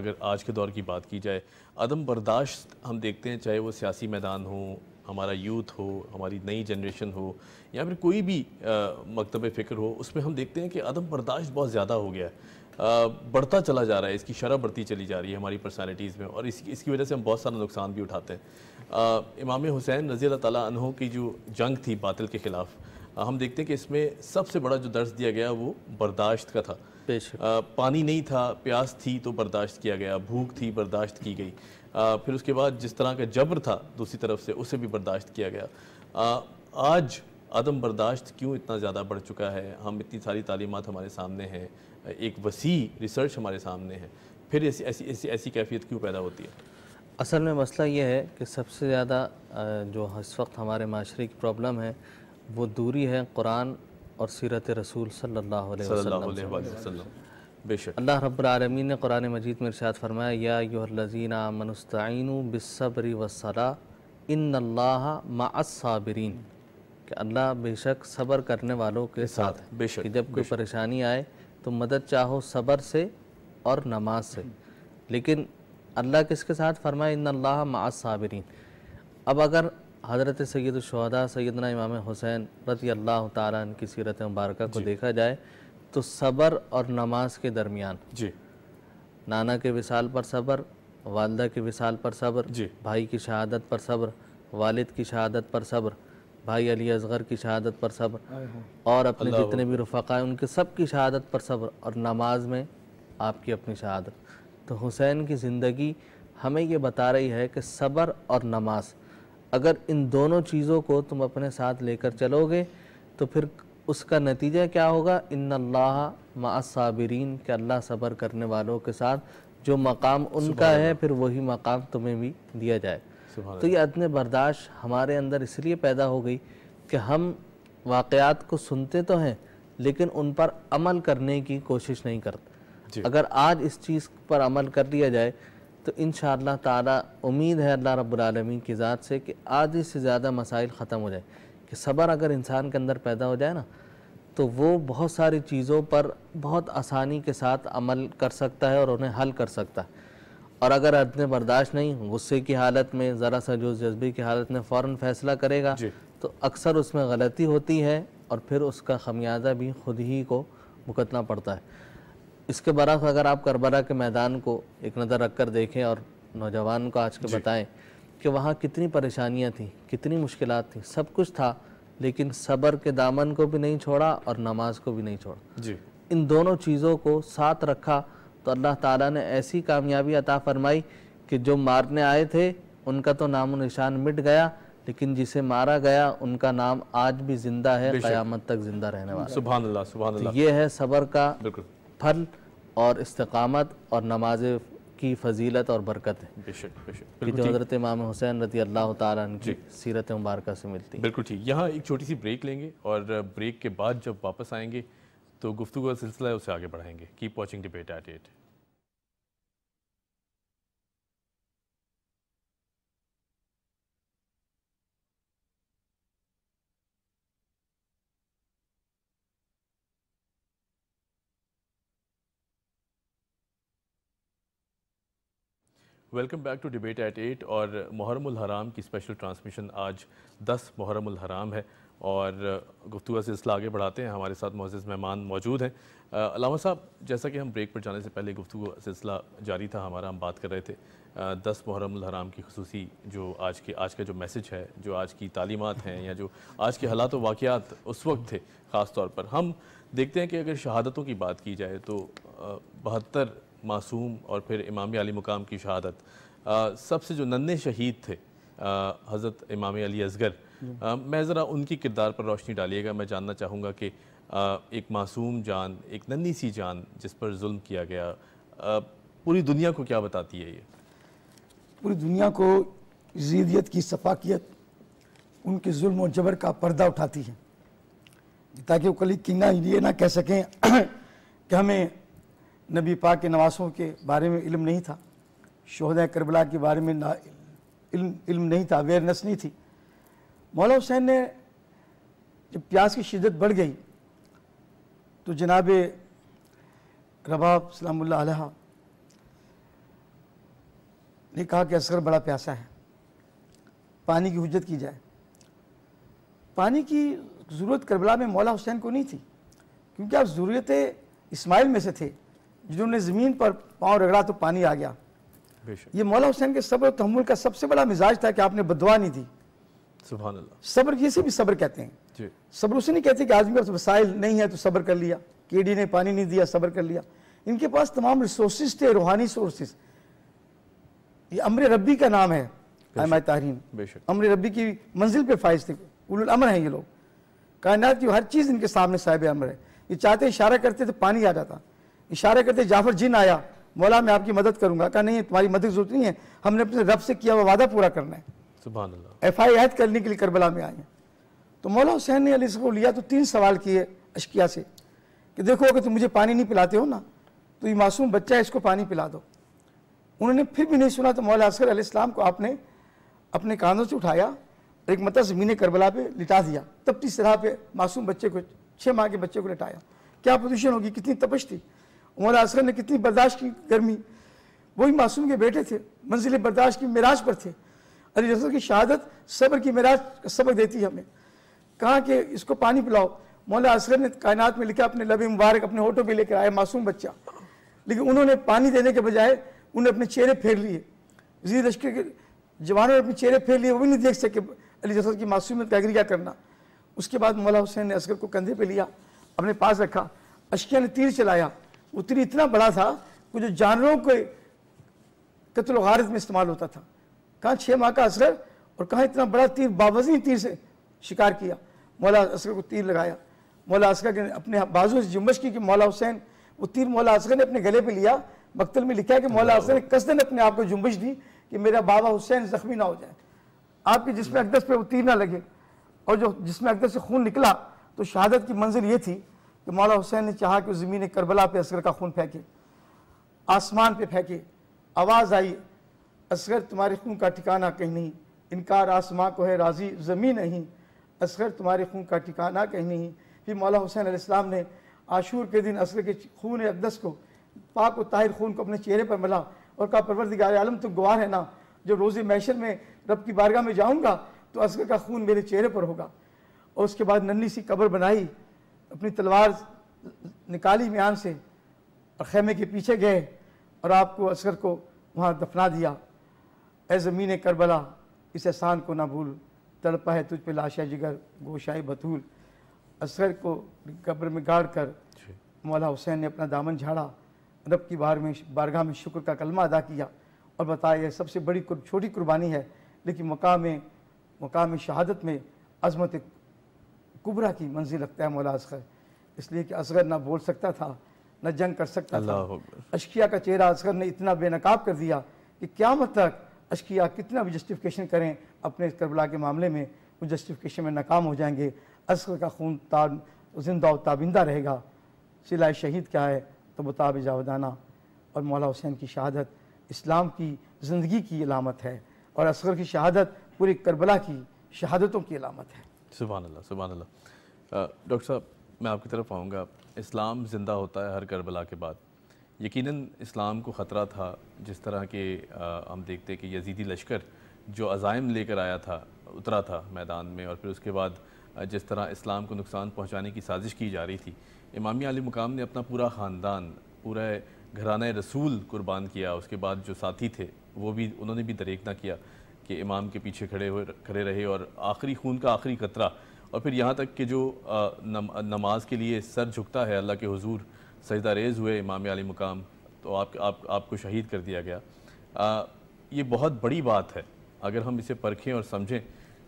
Speaker 1: अगर आज के दौर की बात की जाए अदम बर्दाश्त हम देखते हैं चाहे वो सियासी मैदान हो हमारा यूथ हो हमारी नई जनरेशन हो या फिर कोई भी मकतब फ़िक्र हो उसमें हम देखते हैं कि अदम बर्दाश्त बहुत ज़्यादा हो गया है बढ़ता चला जा रहा है इसकी शरह बढ़ती चली जा रही है हमारी पर्सनैलिटीज़ में और इसकी इसकी वजह से हम बहुत सारा नुकसान भी उठाते हैं इमाम हुसैन रज़ी तहों की जो जंग थी बातिल के ख़िलाफ़ हम देखते हैं कि इसमें सबसे बड़ा जो दर्ज दिया गया वो बर्दाश्त का था आ, पानी नहीं था प्यास थी तो बर्दाश्त किया गया भूख थी बर्दाश्त की गई आ, फिर उसके बाद जिस तरह का जबर था दूसरी तरफ से उसे भी बर्दाश्त किया गया आ, आज आदम बर्दाश्त क्यों इतना ज़्यादा बढ़ चुका है हम इतनी सारी तालीमत हमारे सामने हैं एक वसी रिसर्च हमारे सामने है फिर ऐसी ऐसी ऐसी ऐसी कैफियत क्यों पैदा होती
Speaker 2: है असल में मसला ये है कि सबसे ज़्यादा जो इस वक्त हमारे माशरे की प्रॉब्लम है वो दूरी है कुरान और सीरत रसूल सल्लल्लाहु अलैहि वसल्लम बेशक अल्लाह रब्लमीन ने कुरान मजीद में इरशाद फ़रमायाज़ीना याजीना मनस्तिन बिसब्री वसला इन अल्लाह मासाबरीन कि अल्लाह बेशक सब्र करने वालों के साथ बेशक जब कोई परेशानी आए तो मदद चाहो सब्र से और नमाज से लेकिन अल्लाह किसके साथ फरमाए इन अल्लाह मासाबरीन अब अगर हज़रत सैदुलशहदा शहदा सैदना इमाम हुसैन रती अल्लाह तारा की सीरत मुबारक को देखा जाए तो सबर और नमाज के दरमियान जी नाना के विसाल पर सबर वालदा के विसाल पर सब्र जी भाई की शहादत पर सब्र वालिद की शहादत पर सब्र भाई अली असगर की शहादत पर सब्र और अपने जितने भी रफ़ा हैं उनके सब की शहादत पर सब्र और नमाज में आपकी अपनी शहादत तो हुसैन की ज़िंदगी हमें ये बता रही है कि सब्र और नमाज अगर इन दोनों चीज़ों को तुम अपने साथ लेकर चलोगे तो फिर उसका नतीजा क्या होगा इन अल्लाह मासाबरीन के अल्लाह सबर करने वालों के साथ जो मकाम उनका है फिर वही मकाम तुम्हें भी दिया जाए तो ये अदन बर्दाश्त हमारे अंदर इसलिए पैदा हो गई कि हम वाकयात को सुनते तो हैं लेकिन उन पर अमल करने की कोशिश नहीं करते अगर आज इस चीज़ पर अमल कर लिया जाए तो इन ताला उम्मीद है अल्लाह रब्बुल की ज़ात से कि आधे से ज़्यादा मसाइल ख़त्म हो जाए कि सब्र अगर इंसान के अंदर पैदा हो जाए ना तो वो बहुत सारी चीज़ों पर बहुत आसानी के साथ अमल कर सकता है और उन्हें हल कर सकता है और अगर हद बर्दाश्त नहीं गुस्से की हालत में ज़रा सा जो जज्बे की हालत में फ़ौर फैसला करेगा तो अक्सर उसमें गलती होती है और फिर उसका खमियाजा भी खुद ही को भुगतना पड़ता है इसके बरस अगर आप करबला के मैदान को एक नज़र रख कर देखें और नौजवान को आज के बताएं कि वहाँ कितनी परेशानियाँ थीं कितनी मुश्किल थी सब कुछ था लेकिन सबर के दामन को भी नहीं छोड़ा और नमाज को भी नहीं छोड़ा जी इन दोनों चीज़ों को साथ रखा तो अल्लाह ताला ने ऐसी कामयाबी अता फरमाई कि जो मारने आए थे उनका तो नामो निशान मिट गया लेकिन जिसे मारा गया उनका नाम आज भी जिंदा है क़यामत तक जिंदा रहने वाला सुबह सुबह तो ये है सबर का फल और इस्तकामत और नमाज की फजीलत और बरकत है बेशक बेशक हजरत इमाम हुसैन रती अल्लाह तन सीरत मुबारक से मिलती है
Speaker 1: बिल्कुल ठीक यहाँ एक छोटी सी ब्रेक लेंगे और ब्रेक के बाद जब वापस आएंगे तो गुफ्तु का सिलसिला है उसे आगे बढ़ाएंगे keep watching debate at eight welcome back to debate at eight और मुहरम हराम की स्पेशल ट्रांसमिशन आज दस मुहरम हराम है और uh, गुफ्तु सिलसिला आगे बढ़ाते हैं हमारे साथ मोजिज़ मेहमान मौजूद हैं uh, अलामा साहब जैसा कि हम ब्रेक पर जाने से पहले गुफ्तु सिलसिला जारी था हमारा हम बात कर रहे थे uh, दस मुहरम हराम की खसूसी जो आज के आज का जो मैसेज है जो आज की तालीमत हैं या जो आज के हालात वाक़ात उस वक्त थे ख़ास तौर पर हम देखते हैं कि अगर शहादतों की बात की जाए तो बहत्तर मासूम और फिर इमाम अली मुकाम की शहादत सबसे जो नन्हे शहीद थे हज़रत इमाम अली असगर मैं ज़रा उनकी किरदार पर रोशनी डालिएगा मैं जानना चाहूँगा कि एक मासूम जान एक नन्ही सी जान जिस पर जुल्म किया गया पूरी दुनिया को क्या बताती है ये
Speaker 3: पूरी दुनिया को जीदियत की सफाकियत उनके जुल्म और जबर का पर्दा उठाती है ताकि वो कली किंगा ये ना कह सकें कि हमें नबी पाक के नवासों के बारे में इल्म नहीं था शहद करबला के बारे में ना इल्म इल्म नहीं था अवेयरनेस नहीं थी मौला हुसैन ने जब प्यास की शिदत बढ़ गई तो जनाब रबाब सलामुल्ला ने कहा कि असगर बड़ा प्यासा है पानी की हजत की जाए पानी की ज़रूरत करबला में मौला हुसैन को नहीं थी क्योंकि आप जरूरतें इस्माइल में से थे जिन्होंने ज़मीन पर पाँव रगड़ा तो पानी आ गया ये मौला हुसैन के सब्र तहमुल का सबसे बड़ा मिजाज था कि आपने बदवा नहीं दी सब्र इसे भी सब्र कहते हैं सब्र उसे नहीं कहते कि आदमी पास वसाइल नहीं है तो सब्र कर लिया केडी ने पानी नहीं दिया सब्र कर लिया इनके पास तमाम रिसोर्स थे रूहानी सोर्सेस ये अमर रब्बी का नाम है तहरीन अमर रब्बी की मंजिल पर फाइज थे उल अमर हैं ये लोग कायनात की हर चीज़ इनके सामने साहिब अमर है ये चाहते इशारा करते तो पानी आ जाता इशारे करते जाफर जिन आया मौला मैं आपकी मदद करूंगा कहा नहीं तुम्हारी मदद जरूरत नहीं है हमने अपने रब से किया हुआ वादा पूरा करना है एफ आई आयद करने के लिए करबला में आए हैं तो मौला हुसैन ने अली को लिया तो तीन सवाल किए अशकिया से कि देखो अगर तुम मुझे पानी नहीं पिलाते हो ना तो ये मासूम बच्चा है इसको पानी पिला दो उन्होंने फिर भी नहीं सुना तो मौला असर अलैहिस्सलाम को आपने अपने कानों से उठाया और एक मतलब ज़मीन करबला पे लिटा दिया तब तीस पे मासूम बच्चे को छः माह के बच्चे को लिटाया क्या पोजिशन होगी कितनी तपश थी उमर असगर ने कितनी बर्दाश्त की गर्मी वही मासूम के बेटे थे मंजिल बर्दाश्त की मिराज पर थे अली रसल की शहादत सब्र की मिराज का सबक देती है हमें कहा कि इसको पानी पिलाओ मौला असगर ने कायनात में लिखा अपने लबी मुबारक अपने होटो पर लेकर आया मासूम बच्चा लेकिन उन्होंने पानी देने के बजाय उन्हें अपने चेहरे फेर लिए जी लश्कर के जवानों ने अपने चेहरे फेर लिए वो भी नहीं देख सके अली जसर की मासूमियत का अग्रिया करना उसके बाद मौला हुसैन ने असगर को कंधे पर लिया अपने पास रखा अशकिया ने तीर चलाया उतरी इतना बड़ा था कि जो जानवरों के कत्ल वारत में इस्तेमाल होता था कहाँ छः माह का असगर और कहाँ इतना बड़ा तीर बावजी तीर से शिकार किया मौला असगर को तीर लगाया मौला असगर के अपने बाजू से जुम्बश की कि मौला हुसैन वो तीर मौला असगर ने अपने गले पे लिया मकतल में लिखा है कि मौला असगर ने कसदन अपने आप को जुम्बश दी कि मेरा बाबा हुसैन जख्मी ना हो जाए आपके जिसमें अकदस पे वो तीर ना लगे और जो जिसमें अकदस से खून निकला तो शहादत की मंजिल ये थी कि मौला हुसैन ने चाहा कि ज़मीन करबला पे असगर का खून फेंके आसमान पे फेंके आवाज़ आई असगर तुम्हारे खून का ठिकाना कहीं नहीं इनकार आसमां को है राजी ज़मीन नहीं असगर तुम्हारे खून का ठिकाना कहीं नहीं फिर मौला हुसैन आसमाम ने आशूर के दिन असगर के खून अकदस को पाक और ताहिर खून को अपने चेहरे पर मला और कहा परवरदिगार आलम तुम गवार है ना जब रोज़ मैशर में रब की बारगाह में जाऊँगा तो असगर का खून मेरे चेहरे पर होगा और उसके बाद नन्ही सी कब्र बनाई अपनी तलवार निकाली म्यान से और खेमे के पीछे गए और आपको असगर को वहाँ दफना दिया ए ज़मीन करबला इस एहसान को ना भूल तड़पा है तुझ पे लाशा जिगर गोशाए बतूल असगर को कब्र में गाड़ कर मौला हुसैन ने अपना दामन झाड़ा रब की बार में बारगाह में शुक्र का कलमा अदा किया और बताया यह सबसे बड़ी छोटी कुर्बानी है लेकिन मकाम मकाम शहादत में अजमत कुबरा की मंजिल रखता है मौला असगर इसलिए कि असगर ना बोल सकता था न जंग कर सकता था अशकिया का चेहरा असगर ने इतना बेनकाब कर दिया कि क्या मत तक अशकिया कितना भी जस्टिफिकेशन करें अपने करबला के मामले में वो जस्टिफिकेशन में नाकाम हो जाएंगे असगर का खून ताब जिंदा और ताबिंदा रहेगा सिला शहीद क्या है तो बताब जावदाना और मौला हुसैन की शहादत इस्लाम की ज़िंदगी की अलामत है और असगर की शहादत पूरी करबला की शहादतों की अलामत है
Speaker 1: सुबहान अल्लाह सुबहान अल्लाह डॉक्टर साहब मैं आपकी तरफ आऊँगा इस्लाम ज़िंदा होता है हर करबला के बाद यकीनन इस्लाम को ख़तरा था जिस तरह के आ, हम देखते कि यजीदी लश्कर जो अजायम लेकर आया था उतरा था मैदान में और फिर उसके बाद जिस तरह इस्लाम को नुकसान पहुँचाने की साजिश की जा रही थी इमामी आली मुकाम ने अपना पूरा ख़ानदान पूरा घराना रसूल कुर्बान किया उसके बाद जो साथी थे वो भी उन्होंने भी दरेकना किया कि इमाम के पीछे खड़े हुए खड़े रहे और आखिरी खून का आखिरी कतरा और फिर यहाँ तक कि जो नम, नमाज के लिए सर झुकता है अल्लाह के हजूर सजदा रेज़ हुए इमाम अली मुकाम तो आप, आप आपको शहीद कर दिया गया आ, ये बहुत बड़ी बात है अगर हम इसे परखें और समझें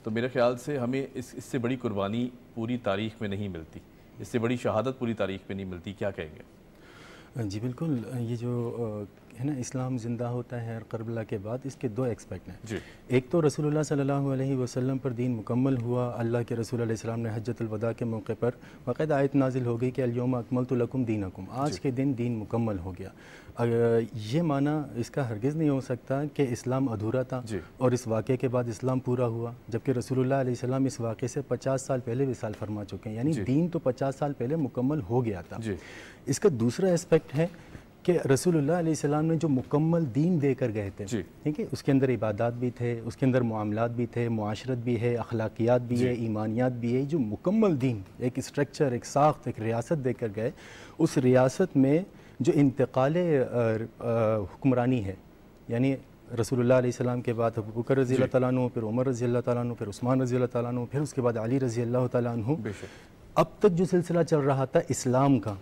Speaker 1: तो मेरे ख्याल से हमें इस इससे बड़ी कुर्बानी पूरी तारीख में नहीं मिलती इससे बड़ी शहादत पूरी तारीख में नहीं मिलती क्या कहेंगे
Speaker 4: जी बिल्कुल ये जो है ना इस्लाम ज़िंदा होता है और करबला के बाद इसके दो एक्सपेक्ट हैं एक तो रसूल सल्लल्लाहु अलैहि वसल्लम पर दीन मुकम्मल हुआ अल्लाह के रसूल अलैहिस्सलाम ने हजतलवदा के मौके पर बाक़ायद आयत नाजिल हो गई कि अलियोम अकमल तो लकुम दीन अकुम आज के दिन दीन मुकम्मल हो गया ये माना इसका हरगिज़ नहीं हो सकता कि इस्लाम अधूरा था और इस वाक़े के बाद इस्लाम पूरा हुआ जबकि रसूलुल्लाह अलैहिस्सलाम इस वाक़े से 50 साल पहले विसाल फरमा चुके हैं यानी दीन तो 50 साल पहले मुकम्मल हो गया था इसका दूसरा एस्पेक्ट है कि रसूलुल्लाह अलैहिस्सलाम ने जो मुकम्मल दीन दे कर गए थे ठीक है उसके अंदर इबादत भी थे उसके अंदर मामला भी थे माशरत भी है अखलाकियात भी है ईमानियात भी है जो मुकम्मल दीन एक स्ट्रक्चर एक साख्त एक रियासत दे कर गए उस रियासत में जो इंतकाल हुक्मरानी है यानी रसूलुल्लाह अलैहिस्सलाम के बाद बकर रज़ी तु फिर उमर रज़ी तु फिर उस्मान रज़ी तु फिर उसके बाद अली रज़ी तु अब तक जो सिलसिला चल रहा था इस्लाम का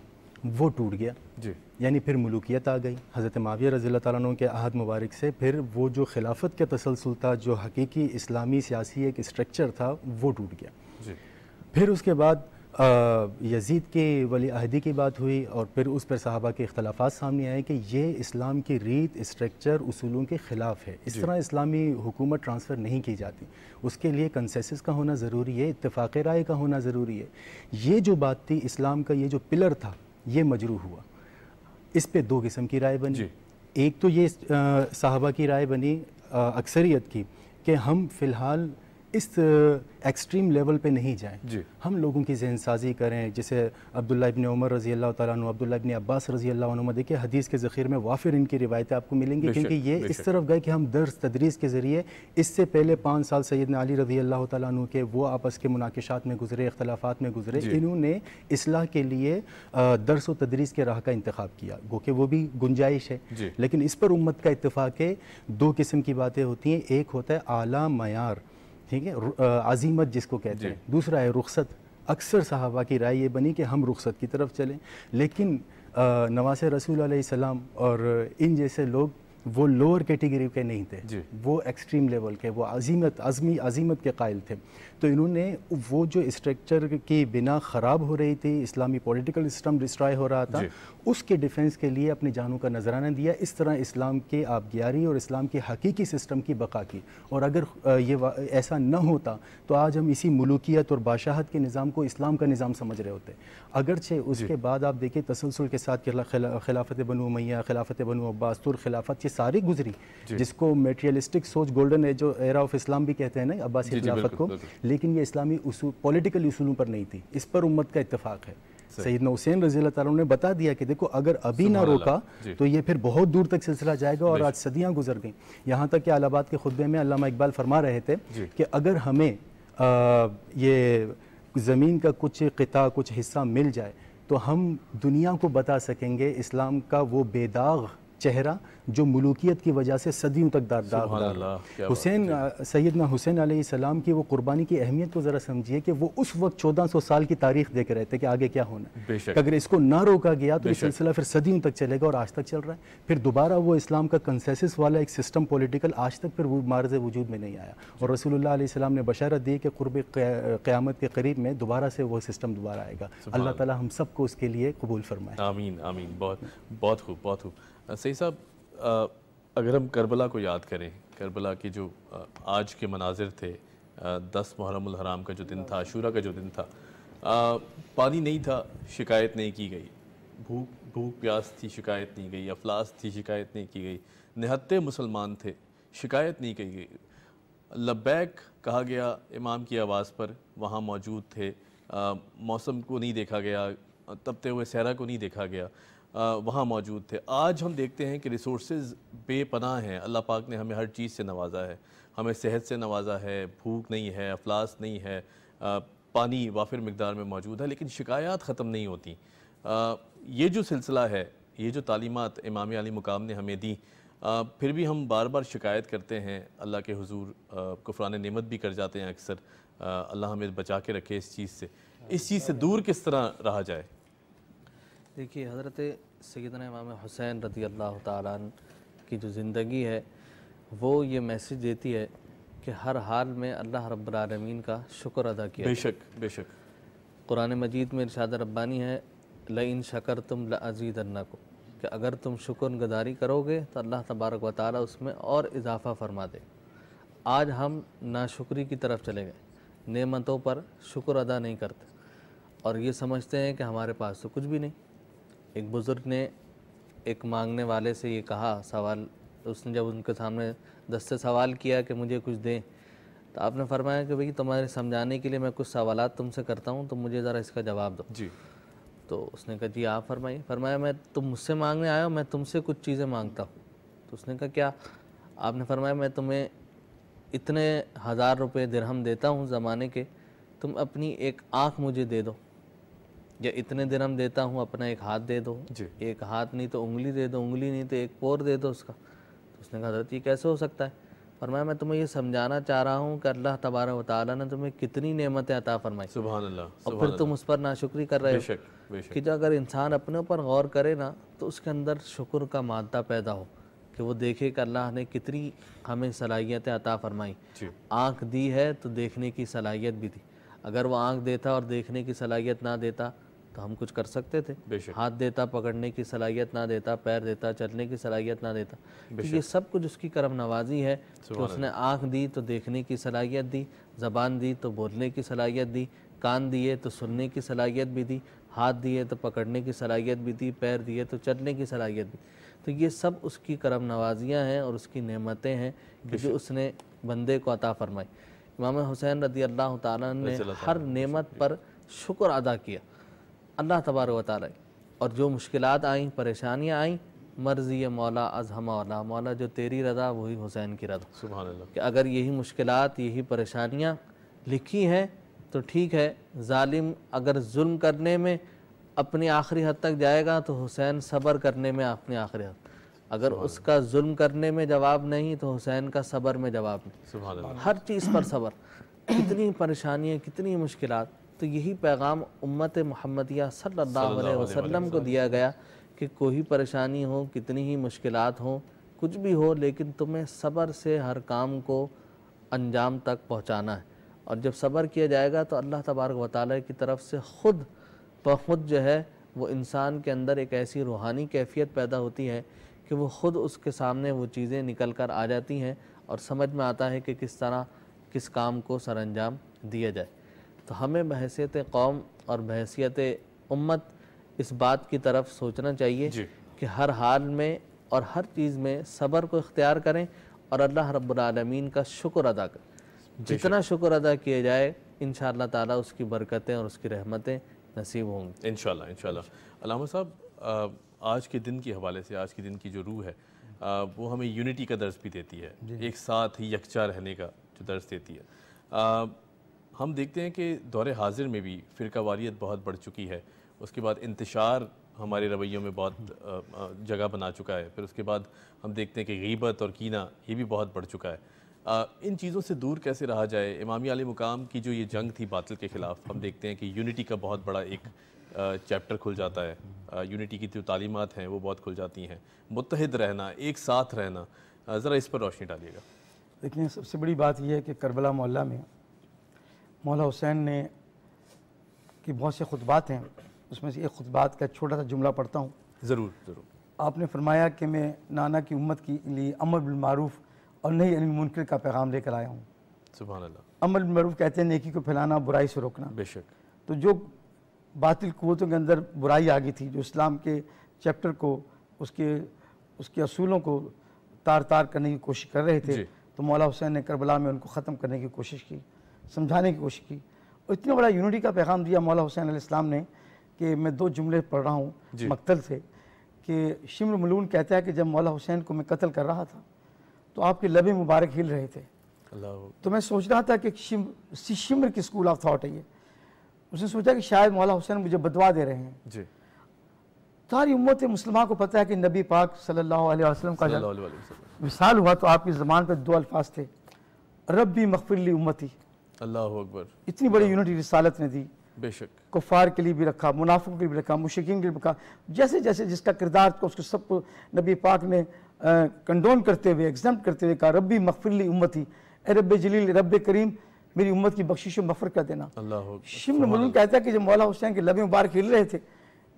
Speaker 4: वो टूट गया जी यानी फिर मलूकियत आ गई हज़रत माविया रज़ी तु के अहद मुबारक से फिर वो जो खिलाफत का तसलसल था जो हकीकी इस्लामी सियासी एक स्ट्रक्चर था वो टूट गया जी फिर उसके बाद यजीद के वली अहदी की बात हुई और फिर उस पर साहबा के अख्तलाफा सामने आए कि ये इस्लाम की रीत स्ट्रक्चर उसूलों के ख़िलाफ़ है इस तरह इस्लामी हुकूमत ट्रांसफ़र नहीं की जाती उसके लिए कंसेस का होना ज़रूरी है इतफ़ाक़ राय का होना ज़रूरी है ये जो बात थी इस्लाम का ये जो पिलर था ये मजरू हुआ इस पे दो किस्म की राय बनी एक तो ये साहबा की राय बनी अक्सरियत की कि हम फिलहाल इस एक्सट्रीम लेवल पे नहीं जाएं हम लोगों की जहन साजी करें जैसे अब्दुल्ला इबन उमर रजी अल्लाह तु अब्दुल्ला इबन अब्बास रजी अल्लाह मतलब देखिए हदीस के ज़ख़ीर में वाफिर इनकी रिवायतें आपको मिलेंगी क्योंकि ये इस तरफ गए कि हम दर्ज तदरीस के ज़रिए इससे पहले पाँच साल सैद अली रजी अल्लाह तु के वो आपस के मुनाकशात में गुजरे अख्तलाफा में गुजरे इन्होंने इसलाह के लिए दरस व तदरीस के राह का इंतखब किया गो कि वो भी गुंजाइश है लेकिन इस पर उम्मत का इतफ़ाक़ दो किस्म की बातें होती हैं एक होता है आला मैार ठीक है अजीमत जिसको कहते हैं दूसरा है रुखसत अक्सर साहबा की राय ये बनी कि हम रुखसत की तरफ चलें लेकिन नवास रसूल सलाम और इन जैसे लोग वो लोअर कैटेगरी के नहीं थे वो एक्सट्रीम लेवल के वो अजीमत अजमी अजीमत के कायल थे तो इन्होंने वो जो स्ट्रक्चर की बिना ख़राब हो रही थी इस्लामी पॉलिटिकल सिस्टम डिस्ट्रॉय हो रहा था उसके डिफेंस के लिए अपनी जानों का नजराना दिया इस तरह इस्लाम के आबगारी और इस्लाम के हकीकी सिस्टम की बका की और अगर ये ऐसा न होता तो आज हम इसी मलूकियत और बादशाहत के निज़ाम को इस्लाम का निज़ाम समझ रहे होते अगरचे उसके बाद आप देखिए तसलसल के साथ खिलाफत बनू मैया खिलाफत बनु अब्बास तुर खिलाफत के सारी गुजरी जिसको मेटेरियलिस्टिक सोच golden age era of Islam भी कहते हैं ना अब्बास खिलाफत को लेकिन ये इस्लामी पोलिटिकल पॉलिटिकल उसूलों पर नहीं थी इस पर उम्मत का इतफाक़ है सैदना हुसैन रजी ने बता दिया कि देखो अगर अभी ना रोका तो ये फिर बहुत दूर तक सिलसिला जाएगा और आज सदियां गुजर गई यहाँ तक कि अलाहाबाद के खुतबे में अलामा इकबाल फरमा रहे थे कि अगर हमें आ, ये ज़मीन का कुछ किता कुछ हिस्सा मिल जाए तो हम दुनिया को बता सकेंगे इस्लाम का वो बेदाग चेहरा जो मलूकियत की वजह से सदियों तक दारदार दाग हुसैन सैदना हुसैन आलाम की वो कुर्बानी की अहमियत को ज़रा समझिए कि वो उस वक्त चौदह सौ साल की तारीख देख रहे थे कि आगे क्या होना है अगर इसको ना रोका गया तो ये सिलसिला फिर सदियों तक चलेगा और आज तक चल रहा है फिर दोबारा वो इस्लाम का कंसेसिस वाला एक सिस्टम पोलिटिकल आज तक फिर वो मार्ज वजूद में नहीं आया और रसोल्ला ने बशारत दी कि कुरब क़्यामत के करीब में दोबारा से वो सिस्टम दोबारा आएगा अल्लाह ताला हम सबको उसके लिए कबूल फरमाए
Speaker 1: आमीन आमीन बहुत बहुत खूब बहुत खूब सही साहब अगर हम करबला को याद करें करबला के जो आज के मनाजिर थे दस मुहरम हराम का जो दिन था आशूरा का जो दिन था आ, पानी नहीं था शिकायत नहीं की गई भूख भूख प्यास थी शिकायत नहीं गई अफलास थी शिकायत नहीं की गई निहत्ते मुसलमान थे शिकायत नहीं की गई लब्बैक कहा गया इमाम की आवाज़ पर वहाँ मौजूद थे आ, मौसम को नहीं देखा गया तपते हुए सहरा को नहीं देखा गया वहाँ मौजूद थे आज हम देखते हैं कि रिसोर्स बेपनाह हैं अल्लाह पाक ने हमें हर चीज़ से नवाजा है हमें सेहत से नवाजा है भूख नहीं है अफलास नहीं है पानी वाफिर मकदार में मौजूद है लेकिन शिकायत ख़त्म नहीं होती ये जो सिलसिला है ये जो तालीमत इमाम अली मुकाम ने हमें दी आ, फिर भी हम बार बार शिकायत करते हैं अल्लाह के हजूर कुफरान नमत भी कर जाते हैं अक्सर अल्लाह हमें बचा के रखे इस चीज़ से इस चीज़ से दूर किस तरह रहा जाए
Speaker 2: देखिए हज़रत सैदन इमाम हुसैन रदी अल्लाह तालन की जो ज़िंदगी है वो ये मैसेज देती है कि हर हाल में अल्लाह रब्लमीन का शुक्र अदा किया बेशक बेशक कुरान मजीद में इर्शाद रब्बानी है इन शकर तुम लजीद अन्ना को कि अगर तुम शुक्र गदारी करोगे तो अल्लाह तबारक व ताली उसमें और इजाफ़ा फरमा दे आज हम नाशुक्री की तरफ चले गए नमतों पर शुक्र अदा नहीं करते और ये समझते हैं कि हमारे पास तो कुछ भी नहीं एक बुज़ुर्ग ने एक मांगने वाले से ये कहा सवाल उसने जब उनके सामने दस से सवाल किया कि मुझे कुछ दें तो आपने फरमाया कि भाई तुम्हारे समझाने के लिए मैं कुछ सवाल तुमसे करता हूँ तो मुझे ज़रा इसका जवाब दो जी तो उसने कहा जी आप फरमाइए फरमाया मैं तुम मुझसे मांगने आया हो मैं तुमसे कुछ चीज़ें मांगता हूँ तो उसने कहा क्या आपने फरमाया मैं तुम्हें इतने हज़ार रुपये दिरहम देता हूँ ज़माने के तुम अपनी एक आँख मुझे दे दो या इतने हम देता हूँ अपना एक हाथ दे दो एक हाथ नहीं तो उंगली दे दो उंगली नहीं तो एक पोर दे दो उसका तो उसने कहा हजरत ये कैसे हो सकता है फरमाया मैं तुम्हें ये समझाना चाह रहा हूँ कि अल्लाह तबारा वाली ने तुम्हें कितनी नेमतें अता फरमाई सुबह अल्लाह और फिर तुम उस पर नाशुक्री कर रहे हो बेशक। कि जो अगर इंसान अपने ऊपर गौर करे ना तो उसके अंदर शुक्र का मादा पैदा हो कि वो देखे कि अल्लाह ने कितनी हमें सलाहियतें अता फरमाई आँख दी है तो देखने की सलाहियत भी दी अगर वो आँख देता और देखने की सलाहियत ना देता तो हम कुछ कर सकते थे हाथ देता पकड़ने की सलाहियत ना देता पैर देता चलने की सलाहियत ना देता तो ये सब कुछ उसकी करम नवाजी है तो उसने आँख दी तो देखने की सलाहियत दी ज़बान दी तो बोलने की सलाहियत दी कान दिए तो सुनने की सलाहियत भी दी हाथ दिए तो पकड़ने की सलाहियत भी दी पैर दिए तो चलने की सलाहियत भी तो ये सब उसकी करम नवाजियाँ हैं और उसकी नमतें हैं जो उसने बंदे को अता फरमाई इमाम हुसैन रदी अल्लाह तर हर नेमत पर शुक्र अदा किया अल्लाह तबार वाली और जो मुश्किल आईं परेशानियाँ आईं मर्ज़ी मौला अज मौला मौला जो तेरी रदा वही हुसैन की रदा सुबह कि अगर यही मुश्किल यही परेशानियाँ लिखी हैं तो ठीक है ालिम अगर जुल्म करने में अपनी आखिरी हद तक जाएगा तो हुसैन सब्र करने में अपनी आखिरी हद अगर उसका जुल्म करने में जवाब नहीं तो हुसैन का सब्र में जवाब नहीं हर चीज़ पर सब्र कितनी परेशानियाँ कितनी मुश्किलात तो यही पैगाम उम्मत महमदिया सल्लल्लाहु अलैहि वसल्लम को दिया गया कि कोई परेशानी हो कितनी ही मुश्किल हो कुछ भी हो लेकिन तुम्हें सब्र से हर काम को अंजाम तक पहुँचाना है और जब सब्र किया जाएगा तो अल्लाह तबारक वाली की तरफ से ख़ुद ब खुद जो है वो इंसान के अंदर एक ऐसी रूहानी कैफियत पैदा होती है कि वो ख़ुद उसके सामने वो चीज़ें निकल कर आ जाती हैं और समझ में आता है कि किस तरह किस काम को सर अंजाम दिया जाए तो हमें बहसीत कौम और बहसीत उम्मत इस बात की तरफ सोचना चाहिए कि हर हाल में और हर चीज़ में सब्र को इख्तियार करें और अल्लाह रब्लमीन का शुक्र अदा करें जितना शुक्र अदा किया जाए इन ताला उसकी बरकतें और उसकी रहमतें नसीब होंगी
Speaker 1: इन शाम
Speaker 2: साहब आज के
Speaker 1: दिन के हवाले से आज के दिन की जो रूह है आ, वो हमें यूनिटी का दर्ज भी देती है एक साथ ही यकचा रहने का जो दर्ज देती है आ, हम देखते हैं कि दौर हाजिर में भी फ़िरका वारियत बहुत बढ़ चुकी है उसके बाद इंतशार हमारे रवैयों में बहुत हम्म। जगह बना चुका है फिर उसके बाद हम देखते हैं कि गीबत और कीना ये भी बहुत बढ़ चुका है आ, इन चीज़ों से दूर कैसे रहा जाए इमामी आली मुकाम की जो ये जंग थी बातल के ख़िलाफ़ हम देखते हैं कि यूनिटी का बहुत बड़ा एक चैप्टर खुल जाता है यूनिटी की जो तालीमत हैं वो बहुत खुल जाती हैं मुतहद रहना एक साथ रहना ज़रा इस पर रोशनी डालिएगा
Speaker 3: देखिए सबसे बड़ी बात यह है कि करबला मोहल्ला में मौला हुसैन ने की बहुत से खुतबात हैं उसमें से एक खुतबात का छोटा सा जुमला पढ़ता हूँ ज़रूर ज़रूर आपने फरमाया कि मैं नाना की उम्मत के लिए अमर बिलमारूफ़ और नई अनिल मुनकर का पैगाम लेकर आया हूँ सुबह अमर बिलमारूफ़ कहते हैं नेकी को फैलाना बुराई से रोकना बेशक तो जो बातिल कुतों के अंदर बुराई आ गई थी जो इस्लाम के चैप्टर को उसके उसके असूलों को तार तार करने की कोशिश कर रहे थे तो मौला हुसैन ने करबला में उनको ख़त्म करने की कोशिश की समझाने की कोशिश की और इतना बड़ा यूनिटी का पैगाम दिया मौला हुसैन अलैहिस्सलाम ने कि मैं दो जुमले पढ़ रहा हूँ मकतल से कि शिमर मलून कहता है कि जब मौला हुसैन को मैं कत्ल कर रहा था तो आपके लबे मुबारक हिल रहे थे तो मैं सोच रहा था कि शिमर शिमर की स्कूल ऑफ थाट है ये उसने सोचा कि शायद मौला हुसैन मुझे बदवा दे रहे हैं जी सारी उम्मत मुसलमान को पता है कि नबी पाक सल्लल्लाहु अलैहि वसल्लम
Speaker 1: का
Speaker 3: मिसाल हुआ तो आपकी ज़बान पर दो अल्फाज थे रबी मखफिली उम्मती
Speaker 1: अल्लाह अकबर
Speaker 3: इतनी बड़ी यूनिटी रिसालत ने दी बेशक कुफार के लिए भी रखा मुनाफों के लिए भी रखा मुशिकीन के लिए रखा जैसे जैसे जिसका किरदार था उसको सबको नबी पाक ने कंडोन करते हुए एग्जाम करते हुए कहा रबी मखफिली ए रब जलील रब करीम मेरी उम्मत की बख्शिश मफर कर देना शिमन मलूम कहता है कि जब मौला हुसैन के लबे मुबारक हिल रहे थे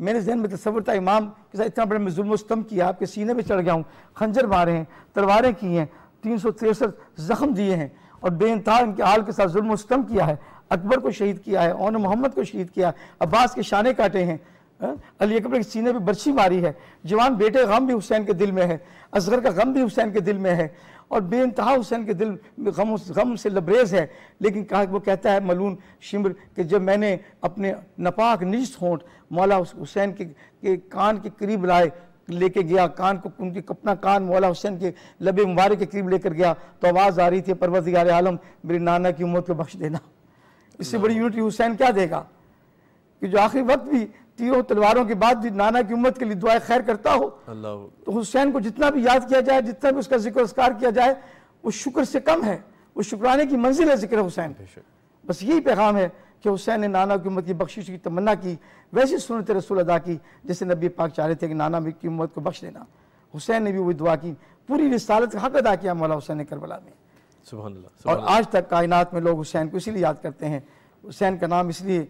Speaker 3: मेरे जहन में तस्वर था इमाम के साथ इतना बड़ा मैं स्तम किया आपके सीने में चढ़ गया हूँ खंजर मारे हैं तलवारें की हैं तीन सौ तिरसठ जख्म दिए हैं और बेनतहा इनके हाल के साथ जुल्म किया है अकबर को शहीद किया है ओन मोहम्मद को शहीद किया है अब्बास के शाने काटे हैं हाँ? अली अकबर के सीने पर बर्छी मारी है जवान बेटे गम भी हुसैन के दिल में है असगर का गम भी हुसैन के दिल में है और बेानतहा हुसैन के दिल गम गम से लबरेज है लेकिन कहा वो कहता है मलून शिमर कि जब मैंने अपने नपाक निज होंठ मौला हुसैन के, के कान के करीब लाए लेके गया कान को उनके अपना कान मौला हुसैन के लबे मुबारक के करीब लेकर गया तो आवाज़ आ रही थी परवरदिगार आलम मेरे नाना की उम्मत को बख्श देना इससे बड़ी यूनिटी हुसैन क्या देगा कि जो आखिरी वक्त भी तीरों तलवारों के बाद भी नाना की उम्मत के लिए दुआ खैर करता हो तो हुसैन को जितना भी याद किया जाए जितना भी उसका जिक्र उसकार किया जाए वो शुक्र से कम है वो शुक्राने की मंजिल है जिक्र हुसैन बस यही पैगाम है कि हुसैन ने नाना की उम्मत की बख्शिश की तमन्ना की वैसी सुनते रसूल अदा की जैसे नबी पाक चाह रहे थे कि नाना की उम्मत को बख्श देना हुसैन ने भी वही दुआ की पूरी रिसालत का हक अदा किया मौला हुसैन करबला में
Speaker 1: सुबह और आज
Speaker 3: तक कायनात में लोग हुसैन को इसीलिए याद करते हैं हुसैन का नाम इसलिए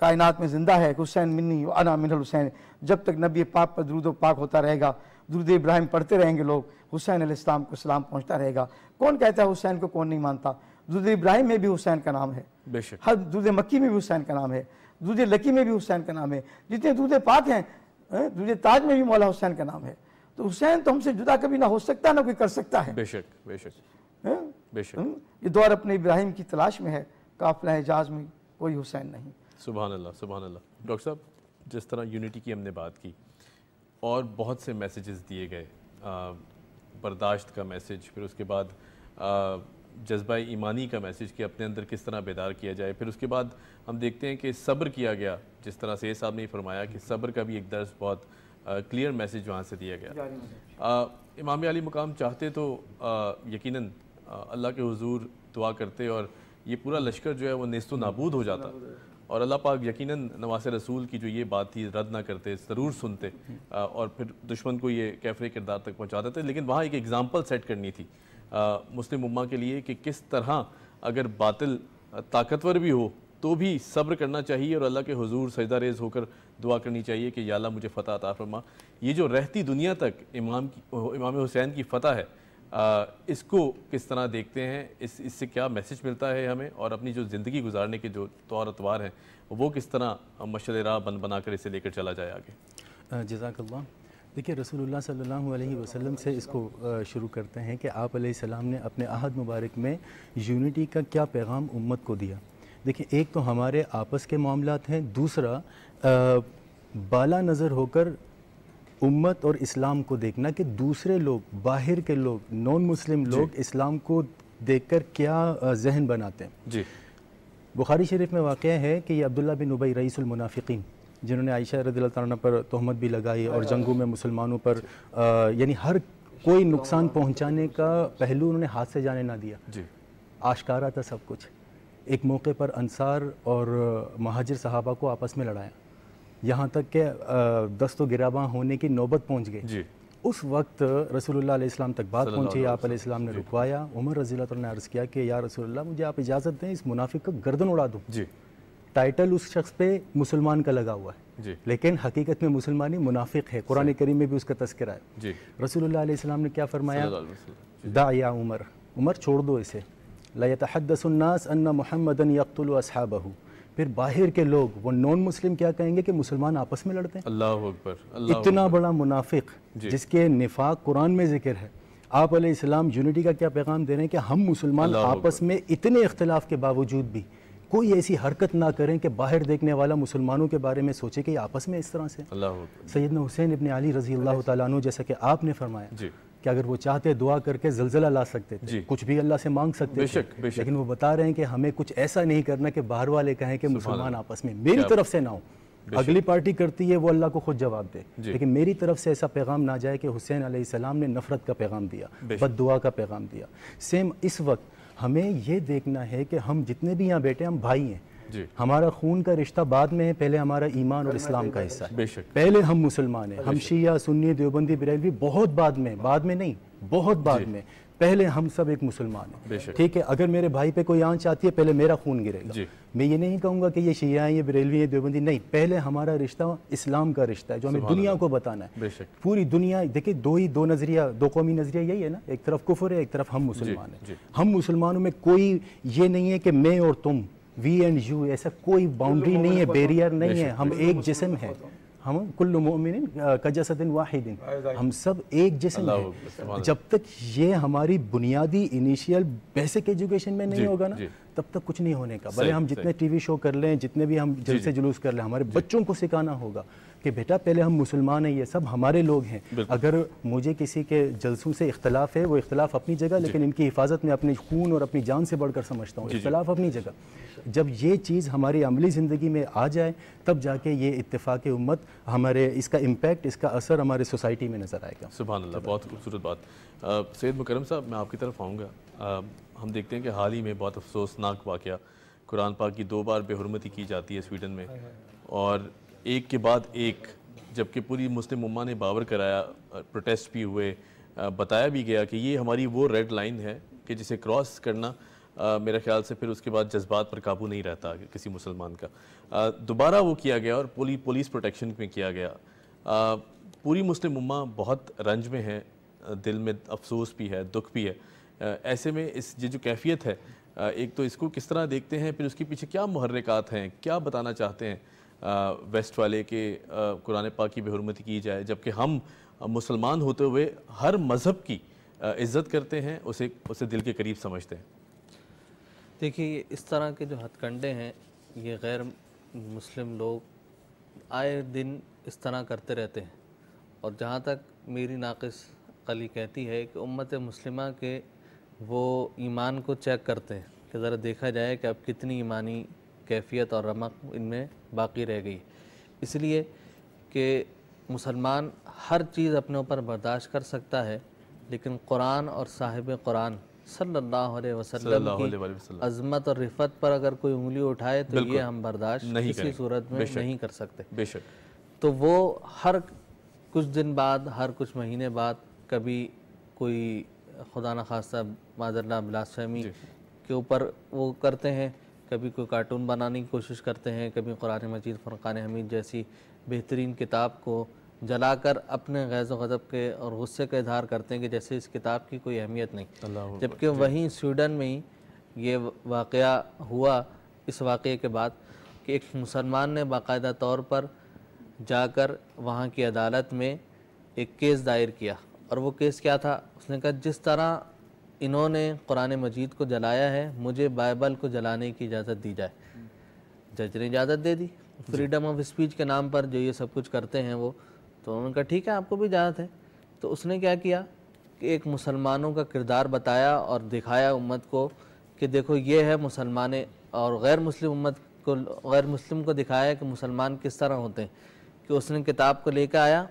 Speaker 3: कायनात में ज़िंदा है हुसैन मिन्नी अना मिनल हुसैन जब तक नबी पाक पर दरुद पाक होता रहेगा दुरुद इब्राहिम पढ़ते रहेंगे लोग हुसैन इस्लाम को सलाम पहुँचता रहेगा कौन कहता है हुसैन को कौन नहीं मानता दुरुद इब्राहिम में भी हुसैन का नाम है बेशक हर दूध मक्की में भी हुसैन का नाम है दूध लकी में भी हुसैन का नाम है जितने दूध पाक हैं दूध ताज में भी मौला हुसैन का नाम है तो हुसैन तो हमसे जुदा कभी ना हो सकता ना कोई कर सकता है बेशक
Speaker 1: बेशक बेशक हम्म?
Speaker 3: ये दौर अपने इब्राहिम की तलाश में है काफिला एजाज में कोई हुसैन नहीं
Speaker 1: सुबह अल्लाह सुबह अल्लाह डॉक्टर साहब जिस तरह यूनिटी की हमने बात की और बहुत से मैसेजेस दिए गए बर्दाश्त का मैसेज फिर उसके बाद जज्बा ईमानी का मैसेज कि अपने अंदर किस तरह बेदार किया जाए फिर उसके बाद हम देखते हैं कि सब्र किया गया जिस तरह से साहब ने फरमाया कि सब्र का भी एक दर्ज बहुत क्लियर मैसेज वहाँ से दिया गया इमाम अली मकाम चाहते तो यकीन अल्लाह के हजूर दुआ करते और ये पूरा लश्कर जो है वह नस्त नाबूद हो जाता और अल्लाह पाक यकीन नवास रसूल की जो ये बात थी रद्द ना करते ज़रूर सुनते और फिर दुश्मन को ये कैफरे किरदार तक पहुँचा देते लेकिन वहाँ एक एग्ज़ाम्पल सेट करनी थी मुस्लिम उम्मा के लिए कि किस तरह अगर बातिल ताकतवर भी हो तो भी सब्र करना चाहिए और अल्लाह के हजूर सजदा रेज होकर दुआ करनी चाहिए कि याला मुझे फ़तह ताफरमा ये जो रहती दुनिया तक इमाम की इमाम हुसैन की फ़तह है आ, इसको किस तरह देखते हैं इस इससे क्या मैसेज मिलता है हमें और अपनी जो ज़िंदगी गुजारने के जो तौर अतवार हैं वो किस तरह मशर राह बन बना कर इसे लेकर चला जाए
Speaker 4: आगे जजाकल्ला देखिए रसूलुल्लाह सल्लल्लाहु अलैहि वसल्लम से इसको शुरू करते हैं कि आप सलाम ने अपने अहद मुबारक में यूनिटी का क्या पैगाम उम्मत को दिया देखिए एक तो हमारे आपस के मामलात हैं दूसरा आ, बाला नज़र होकर उम्मत और इस्लाम को देखना कि दूसरे लोग बाहर के लोग नॉन मुस्लिम लोग इस्लाम को देखकर क्या जहन बनाते हैं जी बुखारी शरीफ में वाक़ है कि ये अब्दुल्ला बिन उबई रईसमुनाफ़िकीन जिन्होंने आयशा रदील तारा पर तहमत भी लगाई और जंगों में मुसलमानों पर यानी हर कोई नुकसान पहुंचाने का पहलू उन्होंने हाथ से जाने ना दिया जी आशकारा था सब कुछ एक मौके पर अंसार और महाजिर साहबा को आपस में लड़ाया यहाँ तक के दस्त गिराबा होने की नौबत पहुँच गई उस वक्त रसूलुल्लाह अलैहिस्सलाम तक बात पहुंची आप अलैहिस्सलाम ने रुकवाया उमर रजील्ला ने अर्ज़ किया कि या रसूलुल्लाह मुझे आप इजाज़त दें इस मुनाफिक का गर्दन उड़ा दूँ जी टाइटल उस शख्स पे मुसलमान का लगा हुआ है जी। लेकिन हकीकत में मुसलमानी मुनाफिक है कुरान करीम में भी उसका तस्करा है रसोल्लाम ने क्या फरमाया दा या उमर उमर छोड़ दो इसे लयतहदसन्नास फिर बाहर के लोग वो नॉन मुस्लिम क्या कहेंगे कि मुसलमान आपस में लड़ते हैं
Speaker 1: अल्लाह अकबर इतना
Speaker 4: बड़ा मुनाफिक जिसके निफाक कुरान में जिक्र है आप इस्लाम यूनिटी का क्या पैगाम दे रहे हैं कि हम मुसलमान आपस में इतने इख्तलाफ के बावजूद भी कोई ऐसी हरकत ना करें कि बाहर देखने वाला मुसलमानों के बारे में सोचे कि आपस में इस तरह से सैदना हुसैन इबन अली रजी अल्लाह तु जैसा कि आपने फरमाया कि अगर वो चाहते दुआ करके जलजला ला सकते थे कुछ भी अल्लाह से मांग सकते बेशक, थे बेशक। लेकिन वो बता रहे हैं कि हमें कुछ ऐसा नहीं करना कि बाहर वाले कहें कि मुसलमान आपस में मेरी तरफ से ना हो अगली पार्टी करती है वो अल्लाह को खुद जवाब दे लेकिन मेरी तरफ से ऐसा पैगाम ना जाए कि हुसैन सलाम ने नफरत का पैगाम दिया बद दुआ का पैगाम दिया सेम इस वक्त हमें ये देखना है कि हम जितने भी यहाँ बैठे हम भाई हैं हमारा खून का रिश्ता बाद में है पहले हमारा ईमान और इस्लाम का हिस्सा है पहले हम मुसलमान हैं हम शिया सुन्नी देवबंदी बरेलवी बहुत बाद में बाद में नहीं बहुत बाद में पहले हम सब एक मुसलमान हैं ठीक है अगर मेरे भाई पे कोई आंच आती है पहले मेरा खून गिरेगा मैं ये नहीं कहूंगा कि ये शिया है ये बरेलवी है देवबंदी नहीं पहले हमारा रिश्ता इस्लाम का रिश्ता है जो हमें दुनिया को बताना है पूरी दुनिया देखिए दो ही दो नज़रिया दो कौमी नज़रिया यही है ना एक तरफ कुफर है एक तरफ हम मुसलमान हैं हम मुसलमानों में कोई ये नहीं है कि मैं और तुम वी एंड यू ऐसा कोई बाउंड्री नहीं है बैरियर नहीं है हम एक जिसम है हम कुल मोमिन कजसदिन वाहिदिन हम सब एक जिसम है जब तक ये हमारी बुनियादी इनिशियल बेसिक एजुकेशन में नहीं होगा ना तब तक कुछ नहीं होने का भले हम जितने टीवी शो कर लें जितने भी हम जलसे जुलूस कर लें हमारे बच्चों को सिखाना होगा कि बेटा पहले हम मुसलमान हैं ये सब हमारे लोग हैं अगर मुझे किसी के जलसों से इख्तलाफ है वो इख्तलाफ अपनी जगह लेकिन इनकी हिफाजत में अपने खून और अपनी जान से बढ़कर समझता हूँ इख्तलाफ अपनी जगह जब ये चीज़ हमारी अमली ज़िंदगी में आ जाए तब जाके ये इतफाक़ उम्मत हमारे इसका इम्पेक्ट इसका असर हमारे सोसाइटी में नज़र आएगा
Speaker 1: सुबह बहुत खूबसूरत बात सैद मुकरम साहब मैं आपकी तरफ आऊँगा हम देखते हैं कि हाल ही में बहुत अफसोसनाक वाक़ कुरान पाक की दो बार बेहरमती की जाती है स्वीडन में हाँ, हाँ। और एक के बाद एक जबकि पूरी मुस्लिम उम्मा ने बावर कराया प्रोटेस्ट भी हुए बताया भी गया कि ये हमारी वो रेड लाइन है कि जिसे क्रॉस करना आ, मेरा ख्याल से फिर उसके बाद जज्बात पर काबू नहीं रहता किसी मुसलमान का दोबारा वो किया गया और पुलिस पुलिस प्रोटेक्शन में किया गया आ, पूरी मुस्लिम उम्मा बहुत रंज में है दिल में अफसोस भी है दुख भी है ऐसे में इस ये जो कैफियत है एक तो इसको किस तरह देखते हैं फिर उसके पीछे क्या महरक़ात हैं क्या बताना चाहते हैं वेस्ट वाले के कुरान पाक की बेहरमती की जाए जबकि हम मुसलमान होते हुए हर मज़हब की इज़्ज़त करते हैं उसे उसे दिल के करीब समझते हैं
Speaker 2: देखिए इस तरह के जो हथकंडे हैं ये गैर मुस्लिम लोग आए दिन इस तरह करते रहते हैं और जहाँ तक मेरी नाकस कली कहती है कि उम्मत मुस्लिमा के वो ईमान को चेक करते हैं कि ज़रा देखा जाए कि अब कितनी ईमानी कैफियत और रमक इनमें बाकी रह गई इसलिए कि मुसलमान हर चीज़ अपने ऊपर बर्दाश्त कर सकता है लेकिन कुरान और साहिब कुरान सल्लल्लाहु अलैहि वसल्लम की अजमत और रिफत पर अगर कोई उंगली उठाए तो ये हम बर्दाश्त किसी सूरत में नहीं कर सकते बेशक तो वो हर कुछ दिन बाद हर कुछ महीने बाद कभी कोई खुदा न खासा माजरला बिलासमी के ऊपर वो करते हैं कभी कोई कार्टून बनाने की कोशिश करते हैं कभी कुरान मजीद फ़ुरान हमीद जैसी बेहतरीन किताब को जलाकर अपने गैज़ गज़ब के और गुस्से का इजहार करते हैं कि जैसे इस किताब की कोई अहमियत नहीं जबकि वहीं स्वीडन में ही ये वाक़ हुआ इस वाक़े के बाद कि एक मुसलमान ने बाकायदा तौर पर जाकर वहाँ की अदालत में एक केस दायर किया और वो केस क्या था उसने कहा जिस तरह इन्होंने कुरान मजीद को जलाया है मुझे बाइबल को जलाने की इजाज़त दी जाए जज ने इजाज़त दे दी फ्रीडम ऑफ स्पीच के नाम पर जो ये सब कुछ करते हैं वो तो उन्होंने कहा ठीक है आपको भी इजाज़त है तो उसने क्या किया कि एक मुसलमानों का किरदार बताया और दिखाया उम्मत को कि देखो ये है मुसलमान और गैर मुस्लिम उम्मत को गैर मुस्लिम को दिखाया कि मुसलमान किस तरह होते हैं कि उसने किताब को लेकर आया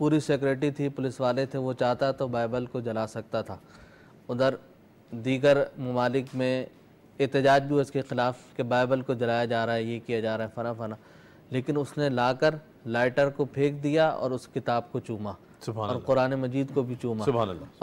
Speaker 2: पूरी सिक्योरिटी थी पुलिस वाले थे वो चाहता तो बाइबल को जला सकता था उधर दीगर ममालिक में एहतजाज भी उसके ख़िलाफ़ कि बाइबल को जलाया जा रहा है ये किया जा रहा है फ़ना फ़ना लेकिन उसने लाकर लाइटर को फेंक दिया और उस किताब को चूमा और कुरान मजीद को भी चूमा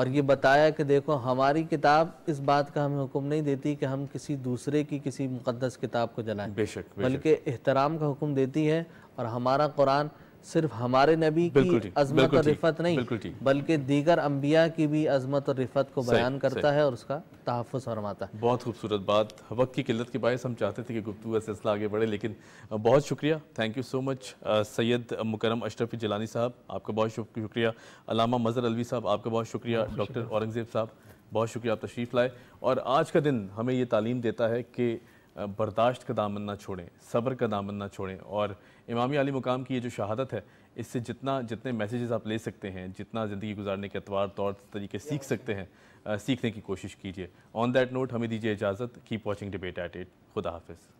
Speaker 2: और ये बताया कि देखो हमारी किताब इस बात का हमें हुक्म नहीं देती कि हम किसी दूसरे की किसी मुकदस किताब को जलाएं बेशक बल्कि एहतराम का हुक्म देती है और हमारा कुरान सिर्फ हमारे नबी की अजमत और रिफत नहीं बल्कि दीगर अम्बिया की भी अजमत और रिफत को बयान करता है और उसका तहफ़ फरमाता
Speaker 1: है बहुत खूबसूरत बात वक्त की किल्लत के बायस हम चाहते थे कि गुफ्तु का सिलसिला आगे बढ़े लेकिन बहुत शुक्रिया thank you so much Syed Mukarram Ashrafi Jilani साहब आपका बहुत शुक्रिया अलामा मज़र अलवी साहब आपका बहुत शुक्रिया डॉक्टर औरंगज़ेब साहब बहुत शुक्रिया आप तशरीफ़ लाए और आज का दिन हमें ये तालीम देता है कि बर्दाश्त का दामन ना छोड़ें सब्र का दामन ना छोड़ें और इमामी अली मुकाम की ये जो शहादत है इससे जितना जितने मैसेजेस आप ले सकते हैं जितना ज़िंदगी गुजारने के अतवार तौर तरीके सीख सकते हैं आ, सीखने की कोशिश कीजिए ऑन दैट नोट हमें दीजिए इजाज़त keep watching debate at eight खुदा हाफिज़